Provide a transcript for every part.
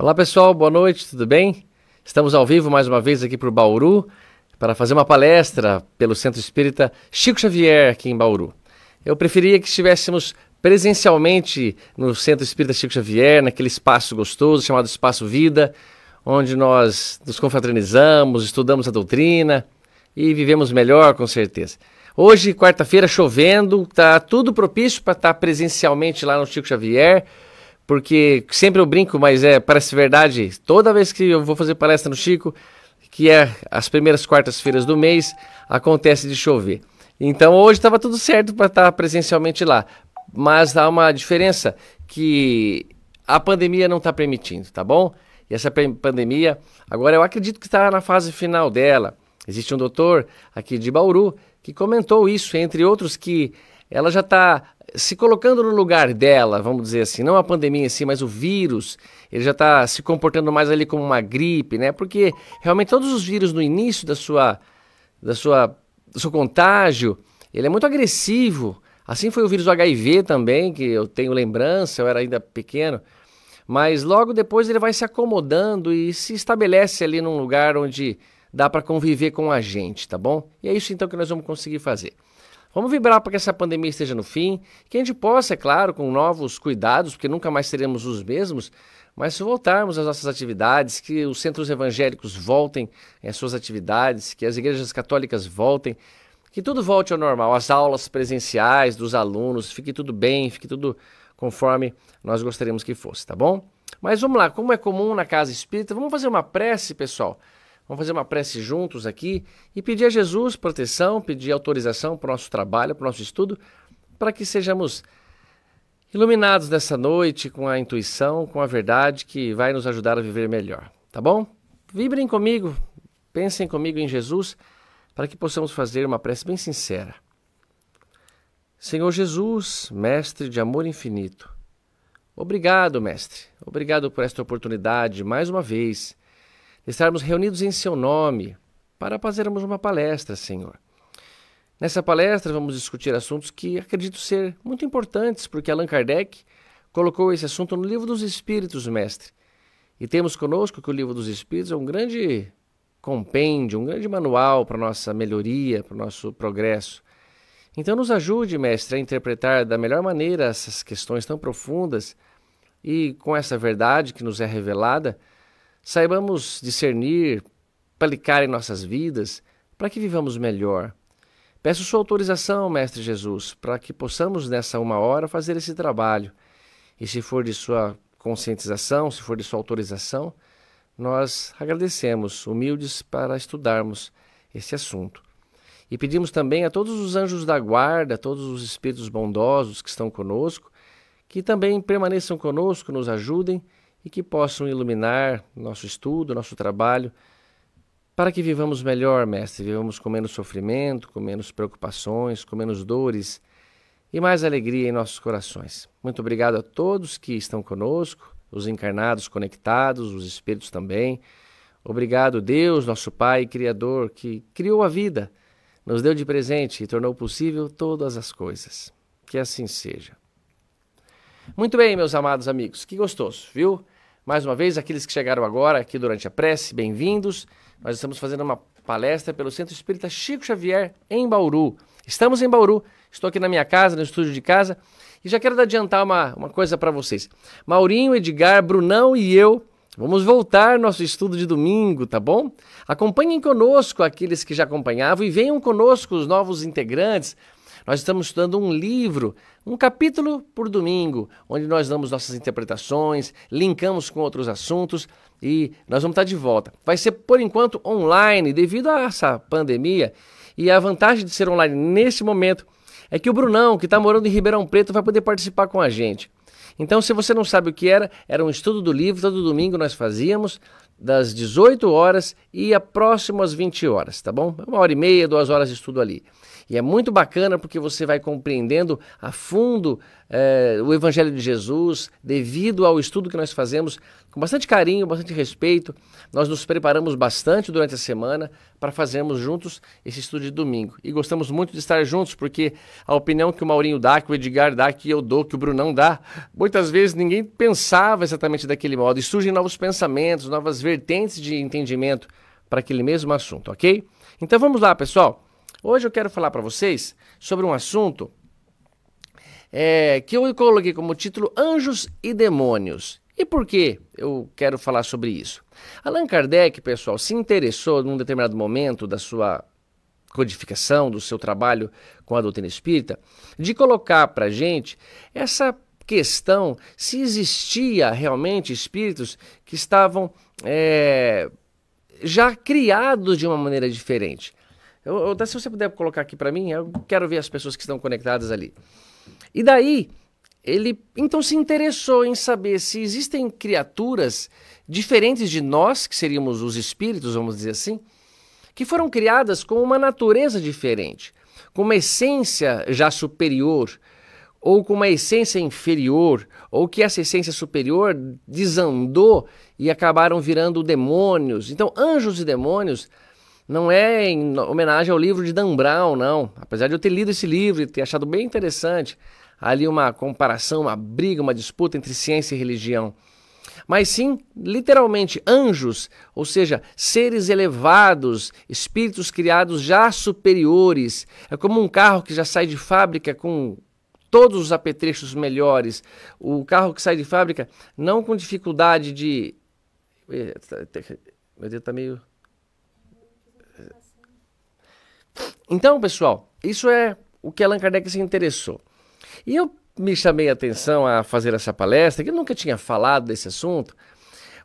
Olá pessoal, boa noite, tudo bem? Estamos ao vivo mais uma vez aqui para o Bauru para fazer uma palestra pelo Centro Espírita Chico Xavier aqui em Bauru. Eu preferia que estivéssemos presencialmente no Centro Espírita Chico Xavier, naquele espaço gostoso chamado Espaço Vida, onde nós nos confraternizamos, estudamos a doutrina e vivemos melhor, com certeza. Hoje, quarta-feira, chovendo, tá tudo propício para estar tá presencialmente lá no Chico Xavier porque sempre eu brinco, mas é parece verdade. Toda vez que eu vou fazer palestra no Chico, que é as primeiras quartas-feiras do mês, acontece de chover. Então hoje estava tudo certo para estar tá presencialmente lá, mas há uma diferença que a pandemia não está permitindo, tá bom? E essa pandemia, agora eu acredito que está na fase final dela. Existe um doutor aqui de Bauru que comentou isso, entre outros, que ela já está se colocando no lugar dela, vamos dizer assim, não a pandemia em si, mas o vírus, ele já está se comportando mais ali como uma gripe, né? Porque realmente todos os vírus no início da sua, da sua, do seu contágio, ele é muito agressivo. Assim foi o vírus do HIV também, que eu tenho lembrança, eu era ainda pequeno. Mas logo depois ele vai se acomodando e se estabelece ali num lugar onde dá para conviver com a gente, tá bom? E é isso então que nós vamos conseguir fazer. Vamos vibrar para que essa pandemia esteja no fim, que a gente possa, é claro, com novos cuidados, porque nunca mais seremos os mesmos, mas se voltarmos às nossas atividades, que os centros evangélicos voltem às eh, suas atividades, que as igrejas católicas voltem, que tudo volte ao normal, as aulas presenciais dos alunos, fique tudo bem, fique tudo conforme nós gostaríamos que fosse, tá bom? Mas vamos lá, como é comum na casa espírita, vamos fazer uma prece, pessoal. Vamos fazer uma prece juntos aqui e pedir a Jesus proteção, pedir autorização para o nosso trabalho, para o nosso estudo, para que sejamos iluminados nessa noite com a intuição, com a verdade que vai nos ajudar a viver melhor, tá bom? Vibrem comigo, pensem comigo em Jesus, para que possamos fazer uma prece bem sincera. Senhor Jesus, mestre de amor infinito. Obrigado, mestre. Obrigado por esta oportunidade mais uma vez estarmos reunidos em seu nome para fazermos uma palestra, Senhor. Nessa palestra vamos discutir assuntos que acredito ser muito importantes, porque Allan Kardec colocou esse assunto no Livro dos Espíritos, mestre. E temos conosco que o Livro dos Espíritos é um grande compêndio, um grande manual para nossa melhoria, para o nosso progresso. Então nos ajude, mestre, a interpretar da melhor maneira essas questões tão profundas e com essa verdade que nos é revelada, Saibamos discernir, aplicar em nossas vidas para que vivamos melhor. Peço sua autorização, Mestre Jesus, para que possamos nessa uma hora fazer esse trabalho. E se for de sua conscientização, se for de sua autorização, nós agradecemos, humildes, para estudarmos esse assunto. E pedimos também a todos os anjos da guarda, a todos os espíritos bondosos que estão conosco, que também permaneçam conosco, nos ajudem e que possam iluminar nosso estudo, nosso trabalho, para que vivamos melhor, Mestre, vivamos com menos sofrimento, com menos preocupações, com menos dores e mais alegria em nossos corações. Muito obrigado a todos que estão conosco, os encarnados conectados, os espíritos também. Obrigado, Deus, nosso Pai Criador, que criou a vida, nos deu de presente e tornou possível todas as coisas. Que assim seja. Muito bem, meus amados amigos, que gostoso, viu? Mais uma vez, aqueles que chegaram agora aqui durante a prece, bem-vindos. Nós estamos fazendo uma palestra pelo Centro Espírita Chico Xavier, em Bauru. Estamos em Bauru, estou aqui na minha casa, no estúdio de casa, e já quero adiantar uma, uma coisa para vocês. Maurinho, Edgar, Brunão e eu vamos voltar nosso estudo de domingo, tá bom? Acompanhem conosco aqueles que já acompanhavam e venham conosco os novos integrantes nós estamos estudando um livro, um capítulo por domingo, onde nós damos nossas interpretações, linkamos com outros assuntos e nós vamos estar de volta. Vai ser por enquanto online, devido a essa pandemia. E a vantagem de ser online nesse momento é que o Brunão, que está morando em Ribeirão Preto, vai poder participar com a gente. Então, se você não sabe o que era, era um estudo do livro, todo domingo nós fazíamos, das 18 horas e a próximas 20 horas, tá bom? Uma hora e meia, duas horas de estudo ali. E é muito bacana porque você vai compreendendo a fundo eh, o Evangelho de Jesus, devido ao estudo que nós fazemos com bastante carinho, bastante respeito. Nós nos preparamos bastante durante a semana para fazermos juntos esse estudo de domingo. E gostamos muito de estar juntos, porque a opinião que o Maurinho dá, que o Edgar dá, que eu dou, que o Brunão dá, muitas vezes ninguém pensava exatamente daquele modo. E surgem novos pensamentos, novas vertentes de entendimento para aquele mesmo assunto, ok? Então vamos lá, pessoal. Hoje eu quero falar para vocês sobre um assunto é, que eu coloquei como título Anjos e Demônios. E por que eu quero falar sobre isso? Allan Kardec, pessoal, se interessou num determinado momento da sua codificação, do seu trabalho com a doutrina espírita, de colocar para gente essa questão se existia realmente espíritos que estavam é, já criados de uma maneira diferente. Eu, eu, se você puder colocar aqui para mim, eu quero ver as pessoas que estão conectadas ali. E daí, ele então se interessou em saber se existem criaturas diferentes de nós, que seríamos os espíritos, vamos dizer assim, que foram criadas com uma natureza diferente, com uma essência já superior, ou com uma essência inferior, ou que essa essência superior desandou e acabaram virando demônios. Então, anjos e demônios não é em homenagem ao livro de Dan Brown, não. Apesar de eu ter lido esse livro e ter achado bem interessante ali uma comparação, uma briga, uma disputa entre ciência e religião. Mas sim, literalmente, anjos, ou seja, seres elevados, espíritos criados já superiores. É como um carro que já sai de fábrica com todos os apetrechos melhores. O carro que sai de fábrica, não com dificuldade de. Eh, tá, tá, meu Deus está meio Então, pessoal, isso é o que Allan Kardec se interessou. E eu me chamei a atenção a fazer essa palestra, que eu nunca tinha falado desse assunto,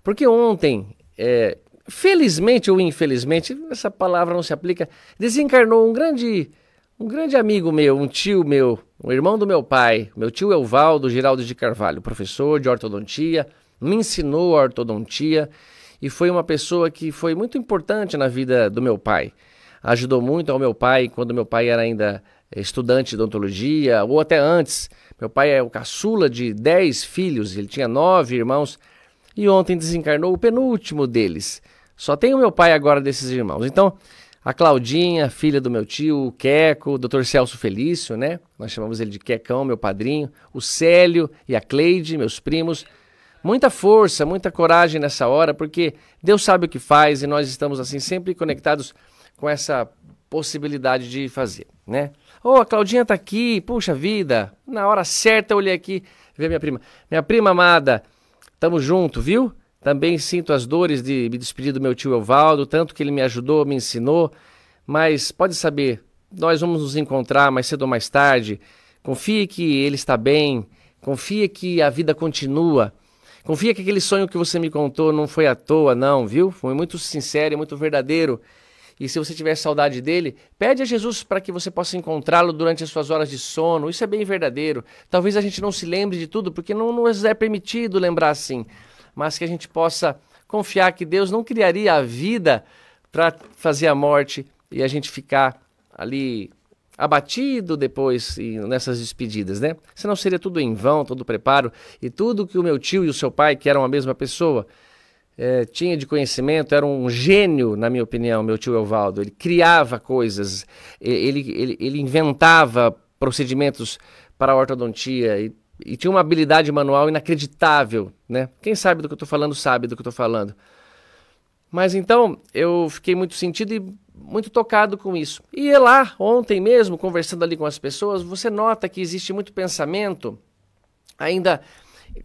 porque ontem, é, felizmente ou infelizmente, essa palavra não se aplica, desencarnou um grande, um grande amigo meu, um tio meu, um irmão do meu pai, meu tio Elvaldo Giraldo de Carvalho, professor de ortodontia, me ensinou a ortodontia e foi uma pessoa que foi muito importante na vida do meu pai ajudou muito ao meu pai quando meu pai era ainda eh, estudante de odontologia, ou até antes. Meu pai é o caçula de 10 filhos, ele tinha nove irmãos, e ontem desencarnou o penúltimo deles. Só tem o meu pai agora desses irmãos. Então, a Claudinha, filha do meu tio, o Queco, o Dr. Celso Felício, né? Nós chamamos ele de Quecão, meu padrinho, o Célio e a Cleide, meus primos. Muita força, muita coragem nessa hora, porque Deus sabe o que faz e nós estamos assim sempre conectados com essa possibilidade de fazer, né? Ô, oh, a Claudinha tá aqui, puxa vida, na hora certa eu olhei aqui, ver minha prima. Minha prima amada, tamo junto, viu? Também sinto as dores de me despedir do meu tio Evaldo, tanto que ele me ajudou, me ensinou, mas pode saber, nós vamos nos encontrar mais cedo ou mais tarde. Confie que ele está bem, confie que a vida continua. Confia que aquele sonho que você me contou não foi à toa, não, viu? Foi muito sincero e muito verdadeiro. E se você tiver saudade dele, pede a Jesus para que você possa encontrá-lo durante as suas horas de sono. Isso é bem verdadeiro. Talvez a gente não se lembre de tudo, porque não nos é permitido lembrar assim. Mas que a gente possa confiar que Deus não criaria a vida para fazer a morte e a gente ficar ali abatido depois nessas despedidas, né? Senão seria tudo em vão, todo preparo e tudo que o meu tio e o seu pai, que eram a mesma pessoa, é, tinha de conhecimento, era um gênio, na minha opinião, meu tio Elvaldo. Ele criava coisas, ele, ele, ele inventava procedimentos para a ortodontia e, e, tinha uma habilidade manual inacreditável, né? Quem sabe do que eu estou falando sabe do que eu estou falando. Mas então eu fiquei muito sentido e muito tocado com isso. E é lá, ontem mesmo, conversando ali com as pessoas, você nota que existe muito pensamento ainda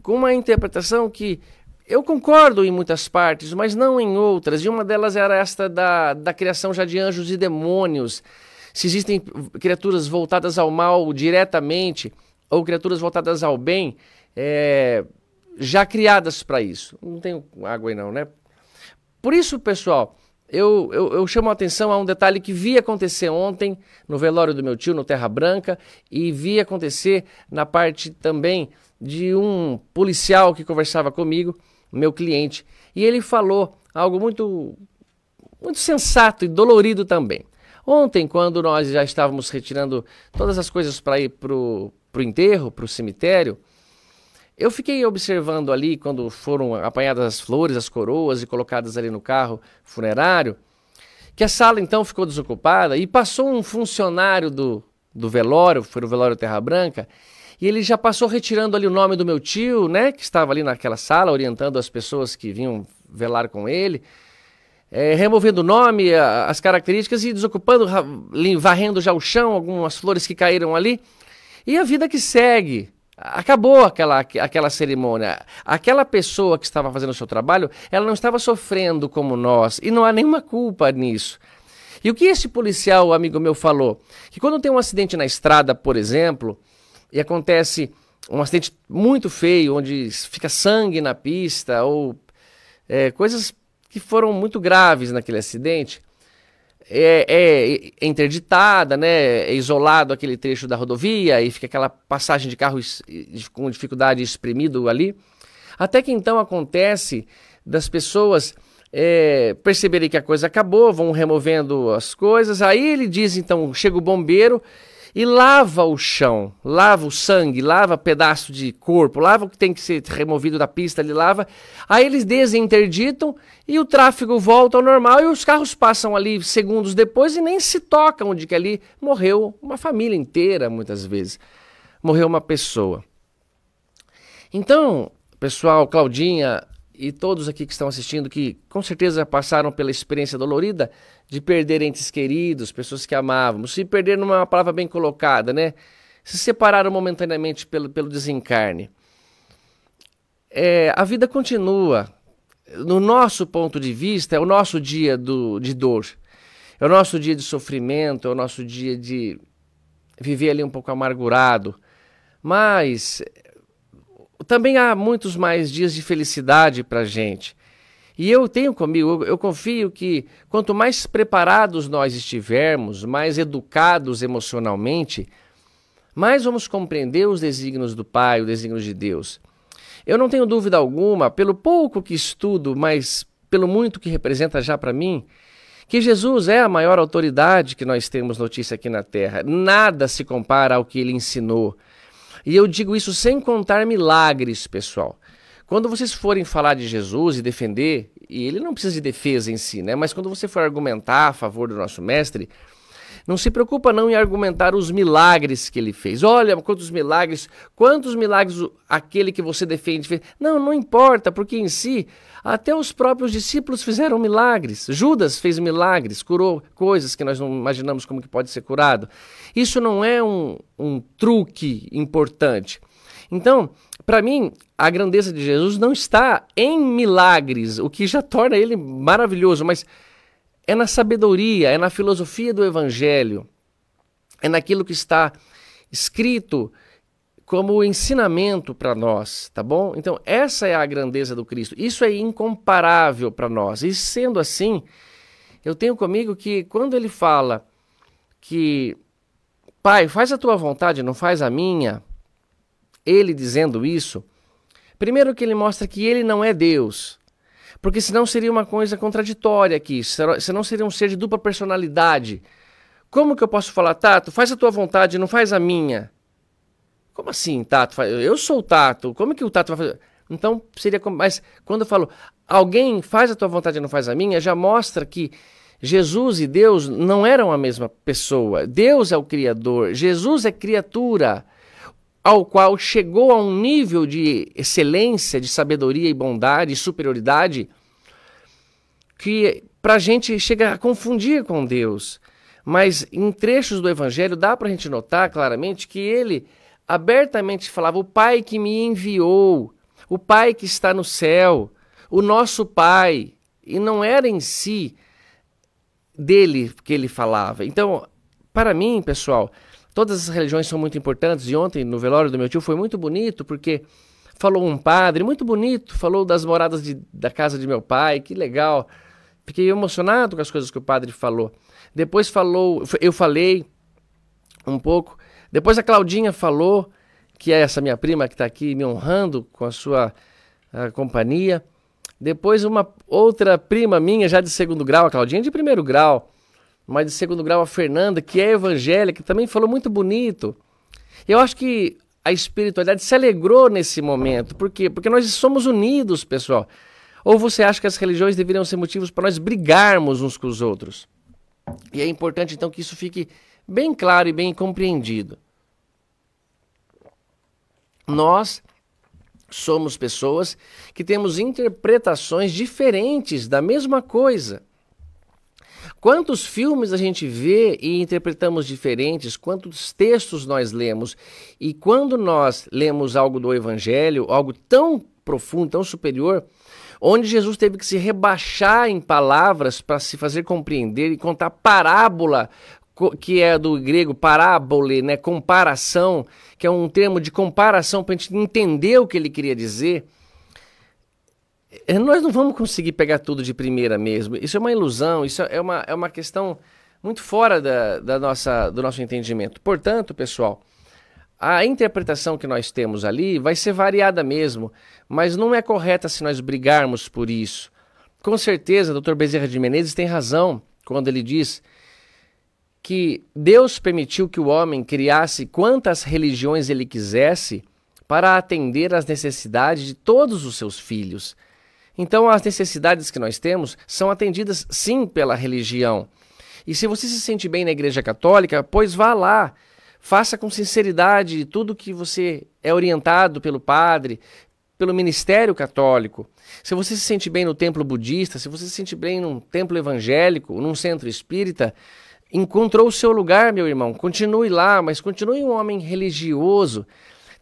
com uma interpretação que eu concordo em muitas partes, mas não em outras. E uma delas era esta da, da criação já de anjos e demônios. Se existem criaturas voltadas ao mal diretamente ou criaturas voltadas ao bem, é, já criadas para isso. Não tenho água aí não, né? Por isso, pessoal, eu, eu, eu, chamo a atenção a um detalhe que vi acontecer ontem no velório do meu tio, no Terra Branca, e vi acontecer na parte também de um policial que conversava comigo meu cliente, e ele falou algo muito, muito sensato e dolorido também. Ontem, quando nós já estávamos retirando todas as coisas para ir para o enterro, para o cemitério, eu fiquei observando ali quando foram apanhadas as flores, as coroas e colocadas ali no carro funerário, que a sala então ficou desocupada e passou um funcionário do, do velório, foi o velório Terra Branca, e ele já passou retirando ali o nome do meu tio, né? Que estava ali naquela sala, orientando as pessoas que vinham velar com ele. É, removendo o nome, a, as características e desocupando, varrendo já o chão, algumas flores que caíram ali. E a vida que segue. Acabou aquela, aquela cerimônia. Aquela pessoa que estava fazendo o seu trabalho, ela não estava sofrendo como nós. E não há nenhuma culpa nisso. E o que esse policial, amigo meu, falou? Que quando tem um acidente na estrada, por exemplo, e acontece um acidente muito feio, onde fica sangue na pista, ou é, coisas que foram muito graves naquele acidente, é, é, interditada, né? É isolado aquele trecho da rodovia e fica aquela passagem de carros com dificuldade espremido ali. Até que então acontece das pessoas é, perceberem que a coisa acabou, vão removendo as coisas. Aí ele diz então, chega o bombeiro e lava o chão, lava o sangue, lava pedaço de corpo, lava o que tem que ser removido da pista, ele lava. Aí eles desinterditam e o tráfego volta ao normal e os carros passam ali segundos depois e nem se tocam de que ali morreu uma família inteira, muitas vezes. Morreu uma pessoa. Então, pessoal, Claudinha e todos aqui que estão assistindo, que com certeza passaram pela experiência dolorida, de perder entes queridos, pessoas que amávamos. Se perder não é uma palavra bem colocada, né? Se separaram momentaneamente pelo, pelo desencarne. É, a vida continua. No nosso ponto de vista, é o nosso dia do, de dor, é o nosso dia de sofrimento, é o nosso dia de viver ali um pouco amargurado. Mas também há muitos mais dias de felicidade para gente. E eu tenho comigo, eu, confio que quanto mais preparados nós estivermos, mais educados emocionalmente, mais vamos compreender os desígnios do Pai, os desígnios de Deus. Eu não tenho dúvida alguma, pelo pouco que estudo, mas pelo muito que representa já para mim, que Jesus é a maior autoridade que nós temos notícia aqui na Terra. Nada se compara ao que ele ensinou. E eu digo isso sem contar milagres, pessoal. Quando vocês forem falar de Jesus e defender, e ele não precisa de defesa em si, né? Mas quando você for argumentar a favor do nosso mestre, não se preocupa não em argumentar os milagres que ele fez. Olha quantos milagres, quantos milagres aquele que você defende fez. Não, não importa, porque em si até os próprios discípulos fizeram milagres. Judas fez milagres, curou coisas que nós não imaginamos como que pode ser curado. Isso não é um, um truque importante. Então, para mim, a grandeza de Jesus não está em milagres, o que já torna ele maravilhoso, mas é na sabedoria, é na filosofia do evangelho, é naquilo que está escrito como ensinamento para nós, tá bom? Então, essa é a grandeza do Cristo. Isso é incomparável para nós. E sendo assim, eu tenho comigo que quando ele fala que Pai, faz a tua vontade, não faz a minha, ele dizendo isso, primeiro que ele mostra que ele não é Deus. Porque senão seria uma coisa contraditória aqui, senão seria um ser de dupla personalidade. Como que eu posso falar, Tato, faz a tua vontade, não faz a minha? Como assim, Tato? Eu sou o Tato, como que o Tato vai fazer? Então seria como. Mas quando eu falo, alguém faz a tua vontade e não faz a minha, já mostra que Jesus e Deus não eram a mesma pessoa. Deus é o Criador, Jesus é criatura ao qual chegou a um nível de excelência, de sabedoria e bondade e superioridade que para a gente chega a confundir com Deus. Mas em trechos do Evangelho dá para a gente notar claramente que ele abertamente falava: O Pai que me enviou, o Pai que está no céu, o nosso Pai. E não era em si dele que ele falava. Então, para mim, pessoal, Todas as religiões são muito importantes. E ontem, no velório do meu tio, foi muito bonito, porque falou um padre, muito bonito, falou das moradas de, da casa de meu pai, que legal. Fiquei emocionado com as coisas que o padre falou. Depois falou, eu falei um pouco. Depois a Claudinha falou, que é essa minha prima que está aqui me honrando com a sua a companhia. Depois uma outra prima minha, já de segundo grau, a Claudinha de primeiro grau, mas de segundo grau, a Fernanda, que é evangélica, também falou muito bonito. Eu acho que a espiritualidade se alegrou nesse momento. Por quê? Porque nós somos unidos, pessoal. Ou você acha que as religiões deveriam ser motivos para nós brigarmos uns com os outros? E é importante, então, que isso fique bem claro e bem compreendido. Nós somos pessoas que temos interpretações diferentes da mesma coisa. Quantos filmes a gente vê e interpretamos diferentes, quantos textos nós lemos. E quando nós lemos algo do Evangelho, algo tão profundo, tão superior, onde Jesus teve que se rebaixar em palavras para se fazer compreender e contar parábola que é do grego parábole, né, comparação, que é um termo de comparação para a gente entender o que ele queria dizer. É, nós não vamos conseguir pegar tudo de primeira mesmo. Isso é uma ilusão, isso é uma, é uma questão muito fora da, da nossa, do nosso entendimento. Portanto, pessoal, a interpretação que nós temos ali vai ser variada mesmo, mas não é correta se nós brigarmos por isso. Com certeza, Dr. Bezerra de Menezes tem razão quando ele diz que Deus permitiu que o homem criasse quantas religiões ele quisesse para atender às necessidades de todos os seus filhos. Então, as necessidades que nós temos são atendidas sim pela religião. E se você se sente bem na Igreja Católica, pois vá lá, faça com sinceridade tudo que você é orientado pelo padre, pelo ministério católico. Se você se sente bem no templo budista, se você se sente bem num templo evangélico, num centro espírita, encontrou o seu lugar, meu irmão. Continue lá, mas continue um homem religioso.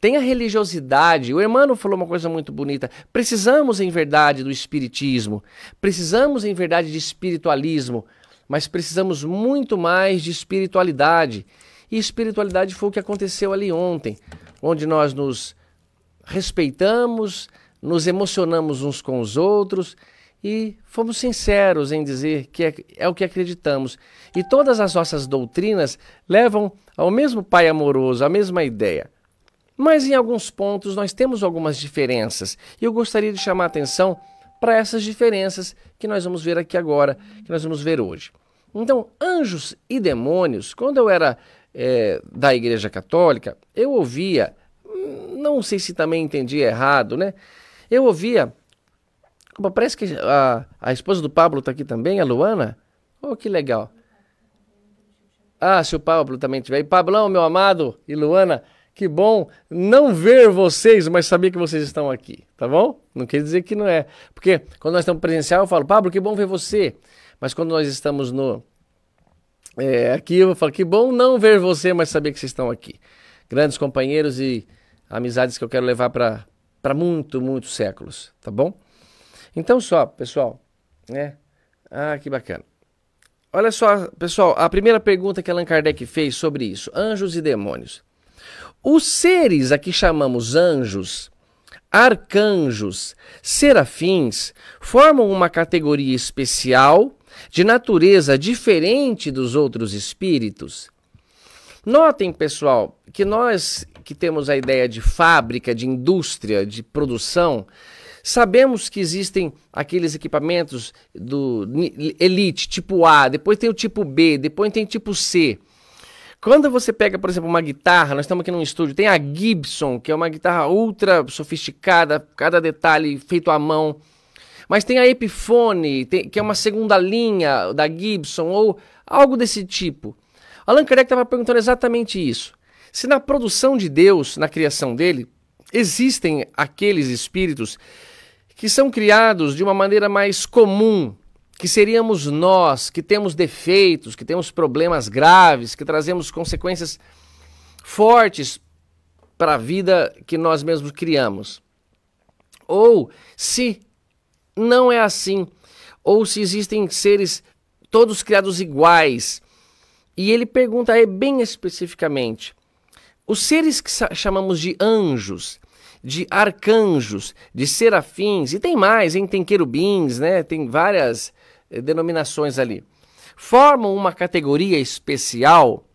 Tem a religiosidade. O irmão falou uma coisa muito bonita. Precisamos, em verdade, do espiritismo. Precisamos, em verdade, de espiritualismo. Mas precisamos muito mais de espiritualidade. E espiritualidade foi o que aconteceu ali ontem, onde nós nos respeitamos, nos emocionamos uns com os outros e fomos sinceros em dizer que é, é, o que acreditamos. E todas as nossas doutrinas levam ao mesmo Pai amoroso, à mesma ideia. Mas em alguns pontos nós temos algumas diferenças e eu gostaria de chamar a atenção para essas diferenças que nós vamos ver aqui agora, que nós vamos ver hoje. Então, anjos e demônios, quando eu era é, da Igreja Católica, eu ouvia, não sei se também entendi errado, né? Eu ouvia, parece que a, a esposa do Pablo está aqui também, a Luana. Oh, que legal. Ah, se o Pablo também tiver. aí. Pablão, meu amado, e Luana, que bom não ver vocês, mas saber que vocês estão aqui, tá bom? Não quer dizer que não é. Porque quando nós estamos presencial, eu falo, Pablo, que bom ver você. Mas quando nós estamos no. É, aqui, eu falo, que bom não ver você, mas saber que vocês estão aqui. Grandes companheiros e amizades que eu quero levar para muito, muitos séculos, tá bom? Então, só, pessoal, né? Ah, que bacana. Olha só, pessoal, a primeira pergunta que Allan Kardec fez sobre isso, anjos e demônios. Os seres a que chamamos anjos, arcanjos, serafins, formam uma categoria especial de natureza diferente dos outros espíritos. Notem, pessoal, que nós que temos a ideia de fábrica, de indústria, de produção, sabemos que existem aqueles equipamentos do elite, tipo A, depois tem o tipo B, depois tem o tipo C. Quando você pega, por exemplo, uma guitarra, nós estamos aqui num estúdio, tem a Gibson, que é uma guitarra ultra sofisticada, cada detalhe feito à mão. Mas tem a Epiphone, tem, que é uma segunda linha da Gibson, ou algo desse tipo. Allan Kardec estava perguntando exatamente isso. Se na produção de Deus, na criação dele, existem aqueles espíritos que são criados de uma maneira mais comum, que seríamos nós, que temos defeitos, que temos problemas graves, que trazemos consequências fortes para a vida que nós mesmos criamos. Ou se não é assim, ou se existem seres todos criados iguais. E ele pergunta aí bem especificamente: os seres que chamamos de anjos, de arcanjos, de serafins, e tem mais, hein? Tem querubins, né? Tem várias denominações ali, formam uma categoria especial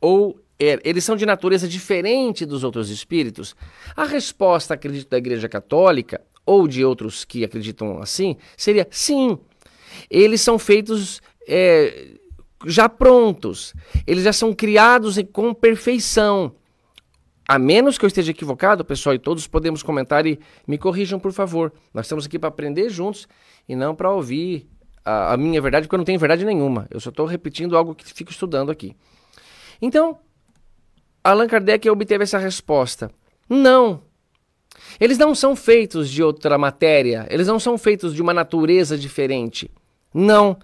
ou é, eles são de natureza diferente dos outros espíritos? A resposta, acredito, da Igreja Católica ou de outros que acreditam assim seria sim. Eles são feitos é, já prontos, eles já são criados com perfeição. A menos que eu esteja equivocado, pessoal, e todos podemos comentar e me corrijam, por favor. Nós estamos aqui para aprender juntos e não para ouvir a, a minha verdade, porque eu não tenho verdade nenhuma. Eu só estou repetindo algo que fico estudando aqui. Então, Allan Kardec obteve essa resposta. Não. Eles não são feitos de outra matéria, eles não são feitos de uma natureza diferente. Não.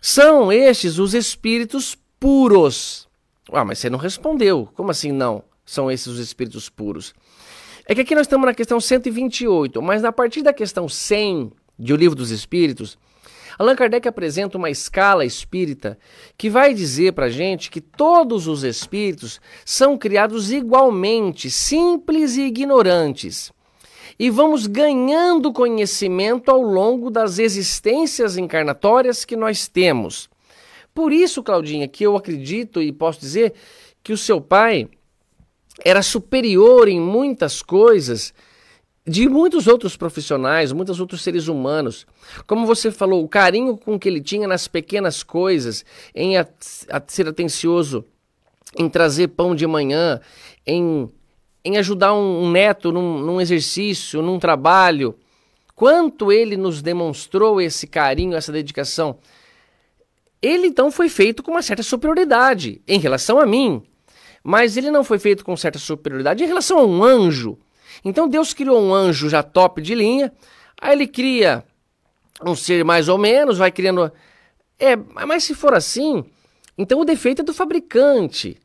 São estes os espíritos puros. Ah, mas você não respondeu. Como assim não? São esses os espíritos puros. É que aqui nós estamos na questão 128, mas a partir da questão 100 de O Livro dos Espíritos, Allan Kardec apresenta uma escala espírita que vai dizer para a gente que todos os espíritos são criados igualmente, simples e ignorantes. E vamos ganhando conhecimento ao longo das existências encarnatórias que nós temos. Por isso, Claudinha, que eu acredito e posso dizer que o seu pai era superior em muitas coisas de muitos outros profissionais, muitos outros seres humanos. Como você falou, o carinho com que ele tinha nas pequenas coisas, em ser atencioso, em trazer pão de manhã, em, em ajudar um, um neto num, num exercício, num trabalho. Quanto ele nos demonstrou esse carinho, essa dedicação. Ele então foi feito com uma certa superioridade em relação a mim, mas ele não foi feito com certa superioridade em relação a um anjo então Deus criou um anjo já top de linha, aí ele cria um ser mais ou menos, vai criando. É, mas se for assim, então o defeito é do fabricante.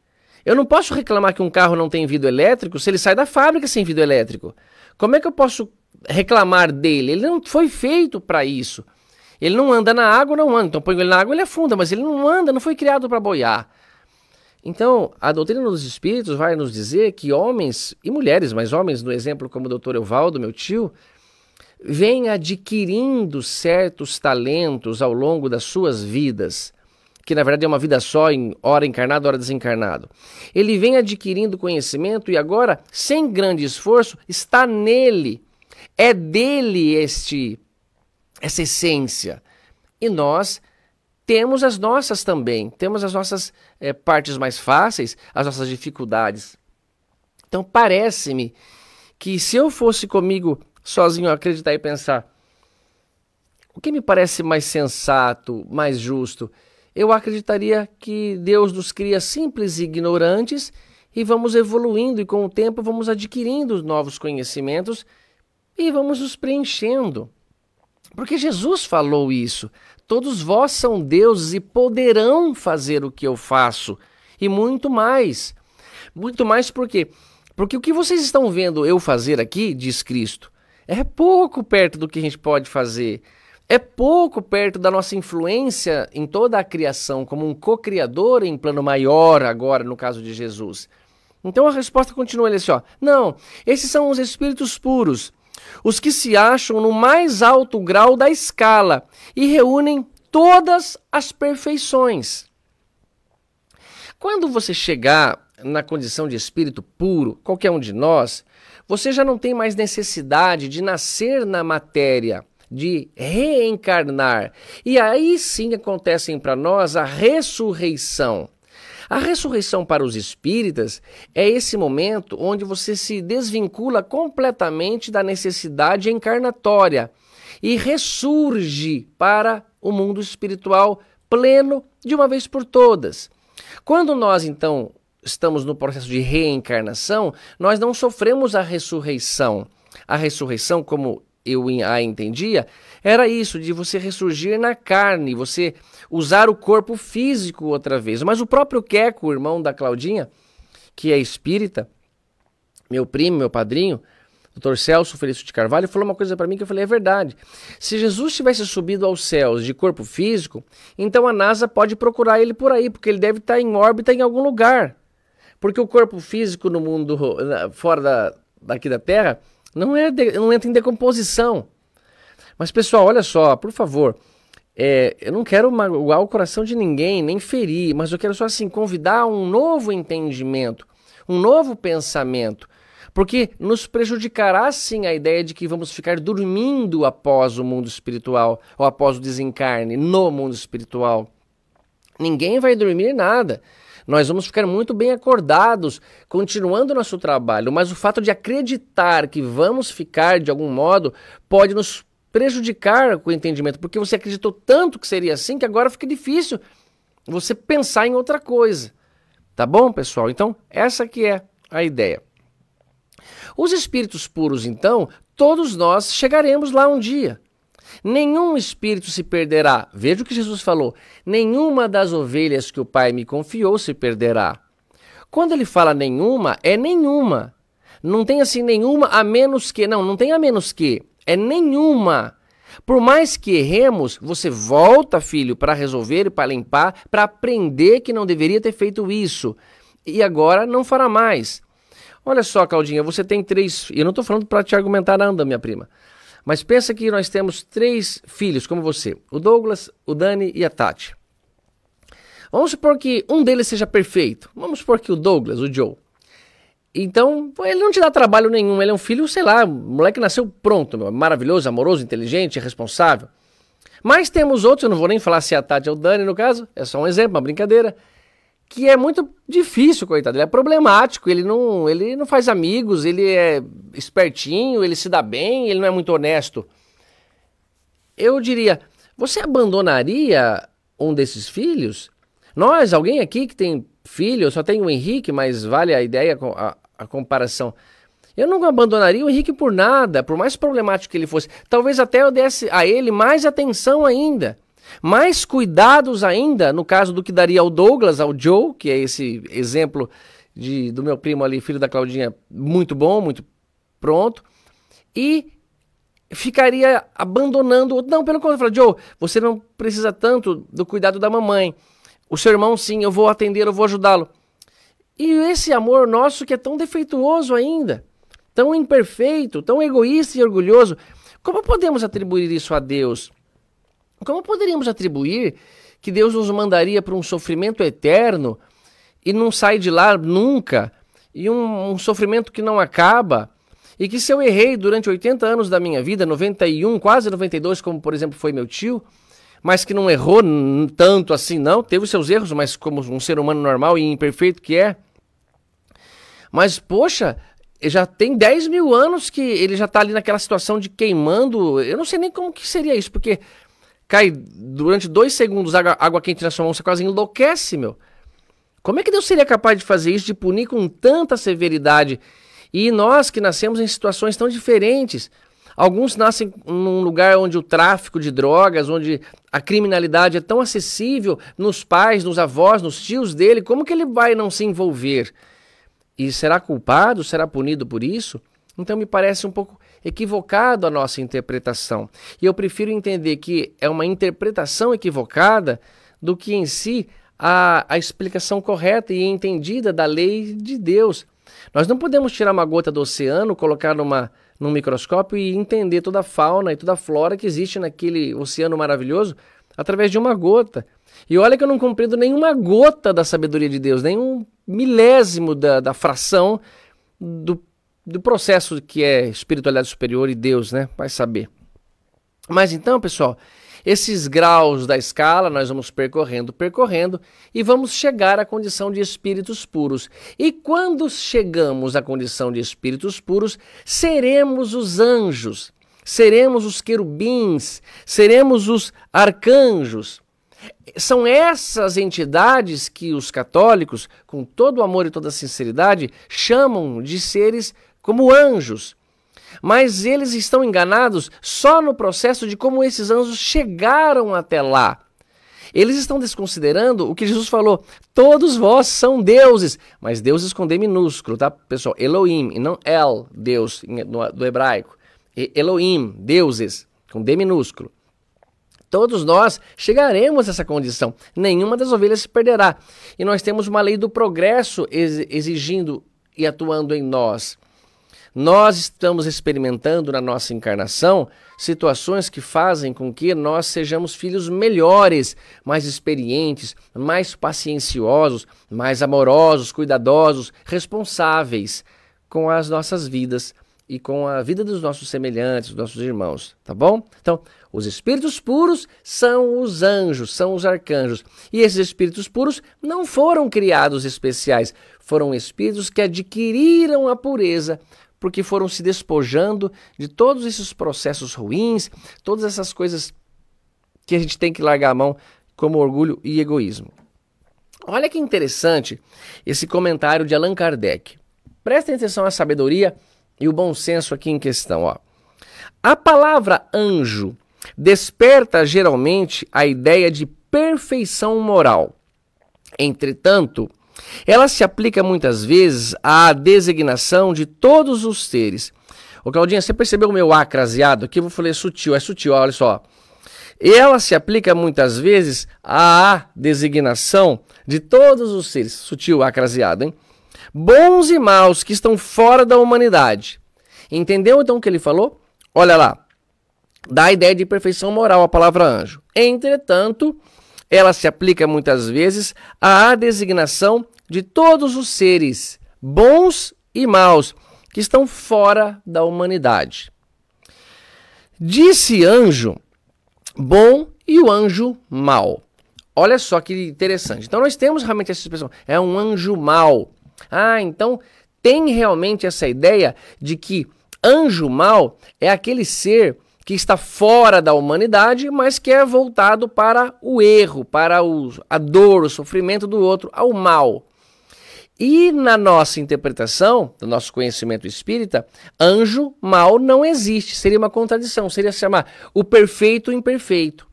Eu não posso reclamar que um carro não tem vidro elétrico se ele sai da fábrica sem vidro elétrico. Como é que eu posso reclamar dele? Ele não foi feito para isso. Ele não anda na água, não anda. Então põe ele na água, ele afunda, mas ele não anda, não foi criado para boiar. Então, a doutrina dos espíritos vai nos dizer que homens e mulheres, mas homens no exemplo como o doutor Evaldo, meu tio, vêm adquirindo certos talentos ao longo das suas vidas, que na verdade é uma vida só em hora encarnado, hora desencarnado. Ele vem adquirindo conhecimento e agora, sem grande esforço, está nele. É dele este essa essência. E nós temos as nossas também, temos as nossas é, partes mais fáceis, as nossas dificuldades. Então parece-me que se eu fosse comigo sozinho acreditar e pensar, o que me parece mais sensato, mais justo? Eu acreditaria que Deus nos cria simples e ignorantes e vamos evoluindo e com o tempo vamos adquirindo novos conhecimentos e vamos nos preenchendo. Porque Jesus falou isso. Todos vós são deuses e poderão fazer o que eu faço, e muito mais. Muito mais por quê? Porque o que vocês estão vendo eu fazer aqui, diz Cristo, é pouco perto do que a gente pode fazer. É pouco perto da nossa influência em toda a criação, como um co-criador em plano maior, agora, no caso de Jesus. Então a resposta continua ele assim: ó, não, esses são os espíritos puros os que se acham no mais alto grau da escala e reúnem todas as perfeições. Quando você chegar na condição de espírito puro, qualquer um de nós, você já não tem mais necessidade de nascer na matéria, de reencarnar. E aí sim acontecem para nós a ressurreição. A ressurreição para os espíritas é esse momento onde você se desvincula completamente da necessidade encarnatória e ressurge para o mundo espiritual pleno de uma vez por todas. Quando nós então estamos no processo de reencarnação, nós não sofremos a ressurreição. A ressurreição, como eu a entendia, era isso, de você ressurgir na carne, você usar o corpo físico outra vez. Mas o próprio Queco, irmão da Claudinha, que é espírita, meu primo, meu padrinho, Dr. Celso Felício de Carvalho, falou uma coisa para mim que eu falei, é verdade. Se Jesus tivesse subido aos céus de corpo físico, então a NASA pode procurar ele por aí, porque ele deve estar tá em órbita em algum lugar. Porque o corpo físico no mundo fora da, daqui da Terra não, é de, não entra em decomposição. Mas, pessoal, olha só, por favor. É, eu não quero magoar o coração de ninguém, nem ferir, mas eu quero só assim convidar um novo entendimento, um novo pensamento, porque nos prejudicará sim a ideia de que vamos ficar dormindo após o mundo espiritual ou após o desencarne no mundo espiritual. Ninguém vai dormir nada. Nós vamos ficar muito bem acordados, continuando nosso trabalho, mas o fato de acreditar que vamos ficar de algum modo pode nos prejudicar com o entendimento, porque você acreditou tanto que seria assim que agora fica difícil você pensar em outra coisa. Tá bom, pessoal? Então, essa que é a ideia. Os espíritos puros, então, todos nós chegaremos lá um dia. Nenhum espírito se perderá. Veja o que Jesus falou: nenhuma das ovelhas que o Pai me confiou se perderá. Quando ele fala nenhuma, é nenhuma. Não tem assim nenhuma a menos que. Não, não tem a menos que. É nenhuma. Por mais que erremos, você volta, filho, para resolver e para limpar, para aprender que não deveria ter feito isso. E agora não fará mais. Olha só, Caldinha, você tem três. Eu não estou falando para te argumentar, não, minha prima. Mas pensa que nós temos três filhos, como você: o Douglas, o Dani e a Tati. Vamos supor que um deles seja perfeito. Vamos supor que o Douglas, o Joe. Então, ele não te dá trabalho nenhum. Ele é um filho, sei lá, moleque nasceu pronto, maravilhoso, amoroso, inteligente, responsável. Mas temos outros, eu não vou nem falar se é a Tati ou o Dani, no caso, é só um exemplo, uma brincadeira, que é muito difícil, coitado. Ele é problemático, ele não, ele não faz amigos, ele é espertinho, ele se dá bem, ele não é muito honesto. Eu diria, você abandonaria um desses filhos? Nós, alguém aqui que tem filho, eu só tenho o Henrique, mas vale a ideia, a, a comparação. Eu não abandonaria o Henrique por nada, por mais problemático que ele fosse. Talvez até eu desse a ele mais atenção ainda. Mais cuidados ainda, no caso do que daria ao Douglas, ao Joe, que é esse exemplo de, do meu primo ali, filho da Claudinha, muito bom, muito pronto. E ficaria abandonando Não, pelo contrário, Joe, você não precisa tanto do cuidado da mamãe. O seu irmão, sim, eu vou atender, eu vou ajudá-lo. E esse amor nosso que é tão defeituoso ainda, tão imperfeito, tão egoísta e orgulhoso, como podemos atribuir isso a Deus? Como poderíamos atribuir que Deus nos mandaria para um sofrimento eterno e não sai de lá nunca, e um, um, sofrimento que não acaba, e que se eu errei durante 80 anos da minha vida, 91, quase 92, como por exemplo foi meu tio, mas que não errou tanto assim, não, teve seus erros, mas como um ser humano normal e imperfeito que é. Mas, poxa, já tem 10 mil anos que ele já está ali naquela situação de queimando. Eu não sei nem como que seria isso, porque cai durante dois segundos água, água quente na sua mão, você quase enlouquece, meu. Como é que Deus seria capaz de fazer isso, de punir com tanta severidade? E nós que nascemos em situações tão diferentes. Alguns nascem num lugar onde o tráfico de drogas, onde a criminalidade é tão acessível nos pais, nos avós, nos tios dele, como que ele vai não se envolver? E será culpado? Será punido por isso? Então me parece um pouco equivocado a nossa interpretação. E eu prefiro entender que é uma interpretação equivocada do que em si a, a explicação correta e entendida da lei de Deus. Nós não podemos tirar uma gota do oceano, colocar numa, num microscópio e entender toda a fauna e toda a flora que existe naquele oceano maravilhoso através de uma gota. E olha que eu não compreendo nenhuma gota da sabedoria de Deus, nenhum milésimo da, da fração do do processo que é espiritualidade superior e Deus, né? Vai saber. Mas então, pessoal, esses graus da escala nós vamos percorrendo, percorrendo e vamos chegar à condição de espíritos puros. E quando chegamos à condição de espíritos puros, seremos os anjos, seremos os querubins, seremos os arcanjos. São essas entidades que os católicos, com todo o amor e toda a sinceridade, chamam de seres como anjos. Mas eles estão enganados só no processo de como esses anjos chegaram até lá. Eles estão desconsiderando o que Jesus falou: todos vós são deuses, mas deuses com D minúsculo, tá, pessoal? Elohim, e não El, Deus, do hebraico. Elohim, deuses, com D minúsculo. Todos nós chegaremos a essa condição. Nenhuma das ovelhas se perderá. E nós temos uma lei do progresso exigindo e atuando em nós. Nós estamos experimentando na nossa encarnação situações que fazem com que nós sejamos filhos melhores, mais experientes, mais pacienciosos, mais amorosos, cuidadosos, responsáveis com as nossas vidas e com a vida dos nossos semelhantes, dos nossos irmãos, tá bom? Então, os espíritos puros são os anjos, são os arcanjos. E esses espíritos puros não foram criados especiais, foram espíritos que adquiriram a pureza porque foram se despojando de todos esses processos ruins, todas essas coisas que a gente tem que largar a mão como orgulho e egoísmo. Olha que interessante esse comentário de Allan Kardec. Prestem atenção à sabedoria e o bom senso aqui em questão. Ó. A palavra anjo desperta geralmente a ideia de perfeição moral. Entretanto, ela se aplica muitas vezes à designação de todos os seres. Ô Claudinha, você percebeu o meu acraseado aqui? Eu falei é sutil, é sutil, olha só. Ela se aplica muitas vezes à designação de todos os seres. Sutil, acraseado, hein? Bons e maus que estão fora da humanidade. Entendeu então o que ele falou? Olha lá. Dá a ideia de perfeição moral a palavra anjo. Entretanto, ela se aplica muitas vezes à designação de todos os seres, bons e maus, que estão fora da humanidade. Disse anjo bom e o anjo mau. Olha só que interessante. Então nós temos realmente essa expressão, é um anjo mau. Ah, então tem realmente essa ideia de que anjo mau é aquele ser que está fora da humanidade, mas que é voltado para o erro, para o, a dor, o sofrimento do outro, ao mal. E na nossa interpretação, do nosso conhecimento espírita, anjo mal não existe. Seria uma contradição, seria se chamar o perfeito imperfeito.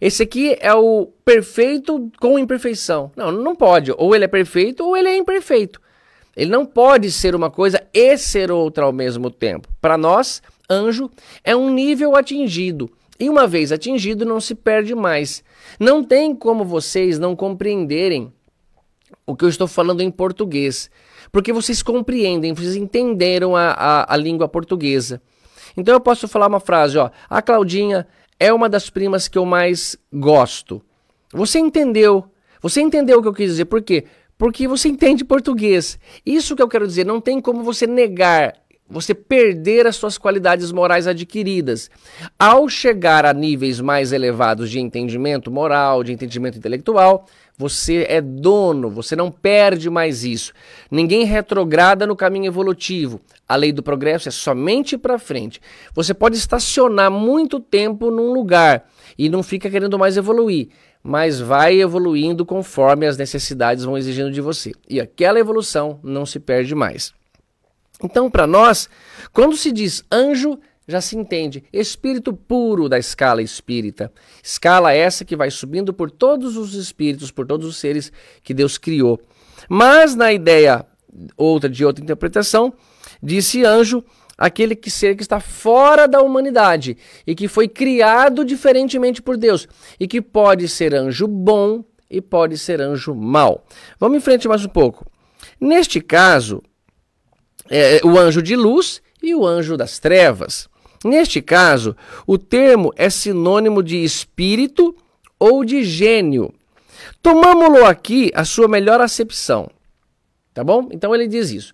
Esse aqui é o perfeito com imperfeição. Não, não pode. Ou ele é perfeito ou ele é imperfeito. Ele não pode ser uma coisa e ser outra ao mesmo tempo. Para nós, Anjo é um nível atingido. E uma vez atingido, não se perde mais. Não tem como vocês não compreenderem o que eu estou falando em português. Porque vocês compreendem, vocês entenderam a, a, a língua portuguesa. Então eu posso falar uma frase, ó. A Claudinha é uma das primas que eu mais gosto. Você entendeu? Você entendeu o que eu quis dizer? Por quê? Porque você entende português. Isso que eu quero dizer, não tem como você negar você perder as suas qualidades morais adquiridas. Ao chegar a níveis mais elevados de entendimento moral, de entendimento intelectual, você é dono, você não perde mais isso. Ninguém retrograda no caminho evolutivo. A lei do progresso é somente para frente. Você pode estacionar muito tempo num lugar e não fica querendo mais evoluir, mas vai evoluindo conforme as necessidades vão exigindo de você. E aquela evolução não se perde mais. Então, para nós, quando se diz anjo, já se entende, espírito puro da escala espírita. Escala essa que vai subindo por todos os espíritos, por todos os seres que Deus criou. Mas na ideia outra de outra interpretação, disse anjo aquele que ser que está fora da humanidade e que foi criado diferentemente por Deus e que pode ser anjo bom e pode ser anjo mau. Vamos em frente mais um pouco. Neste caso, é, é, o anjo de luz e o anjo das trevas. Neste caso, o termo é sinônimo de espírito ou de gênio. Tomámo-lo aqui a sua melhor acepção. Tá bom? Então ele diz isso.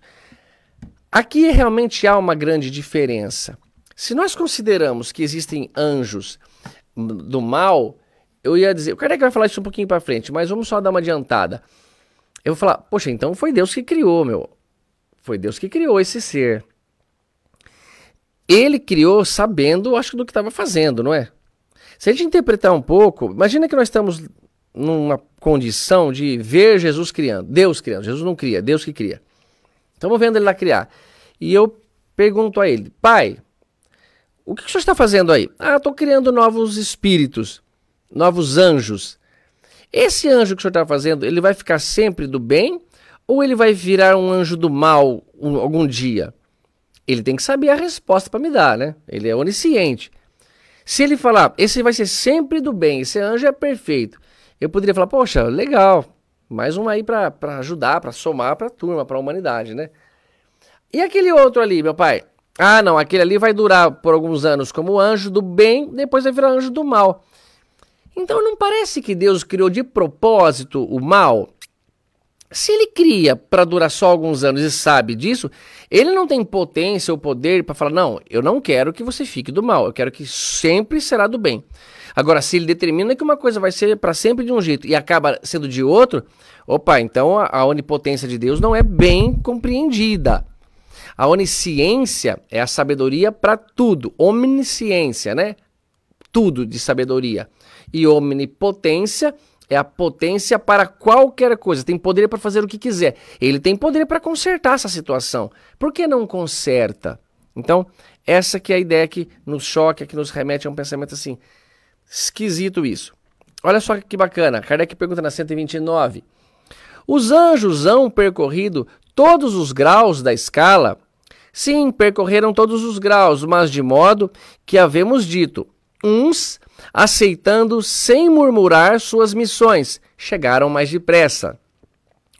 Aqui realmente há uma grande diferença. Se nós consideramos que existem anjos do mal, eu ia dizer, o que vai falar isso um pouquinho para frente, mas vamos só dar uma adiantada. Eu vou falar, poxa, então foi Deus que criou, meu. Foi Deus que criou esse ser. Ele criou sabendo, acho que, do que estava fazendo, não é? Se a gente interpretar um pouco, imagina que nós estamos numa condição de ver Jesus criando, Deus criando. Jesus não cria, Deus que cria. Estamos vendo ele lá criar. E eu pergunto a ele, pai, o que o senhor está fazendo aí? Ah, estou criando novos espíritos, novos anjos. Esse anjo que o senhor está fazendo, ele vai ficar sempre do bem ou ele vai virar um anjo do mal um, algum dia? Ele tem que saber a resposta para me dar, né? Ele é onisciente. Se ele falar, esse vai ser sempre do bem, esse anjo é perfeito, eu poderia falar, poxa, legal, mais um aí para ajudar, para somar para a turma, para a humanidade, né? E aquele outro ali, meu pai? Ah, não, aquele ali vai durar por alguns anos como anjo do bem, depois vai virar anjo do mal. Então não parece que Deus criou de propósito o mal? Se ele cria para durar só alguns anos e sabe disso, ele não tem potência ou poder para falar: não, eu não quero que você fique do mal, eu quero que sempre será do bem. Agora, se ele determina que uma coisa vai ser para sempre de um jeito e acaba sendo de outro, opa, então a, a onipotência de Deus não é bem compreendida. A onisciência é a sabedoria para tudo, omnisciência, né? Tudo de sabedoria. E omnipotência é a potência para qualquer coisa, tem poder para fazer o que quiser. Ele tem poder para consertar essa situação. Por que não conserta? Então, essa que é a ideia que nos choca, que nos remete a um pensamento assim, esquisito isso. Olha só que bacana, Kardec pergunta na 129. Os anjos hão percorrido todos os graus da escala? Sim, percorreram todos os graus, mas de modo que havemos dito, uns aceitando sem murmurar suas missões, chegaram mais depressa.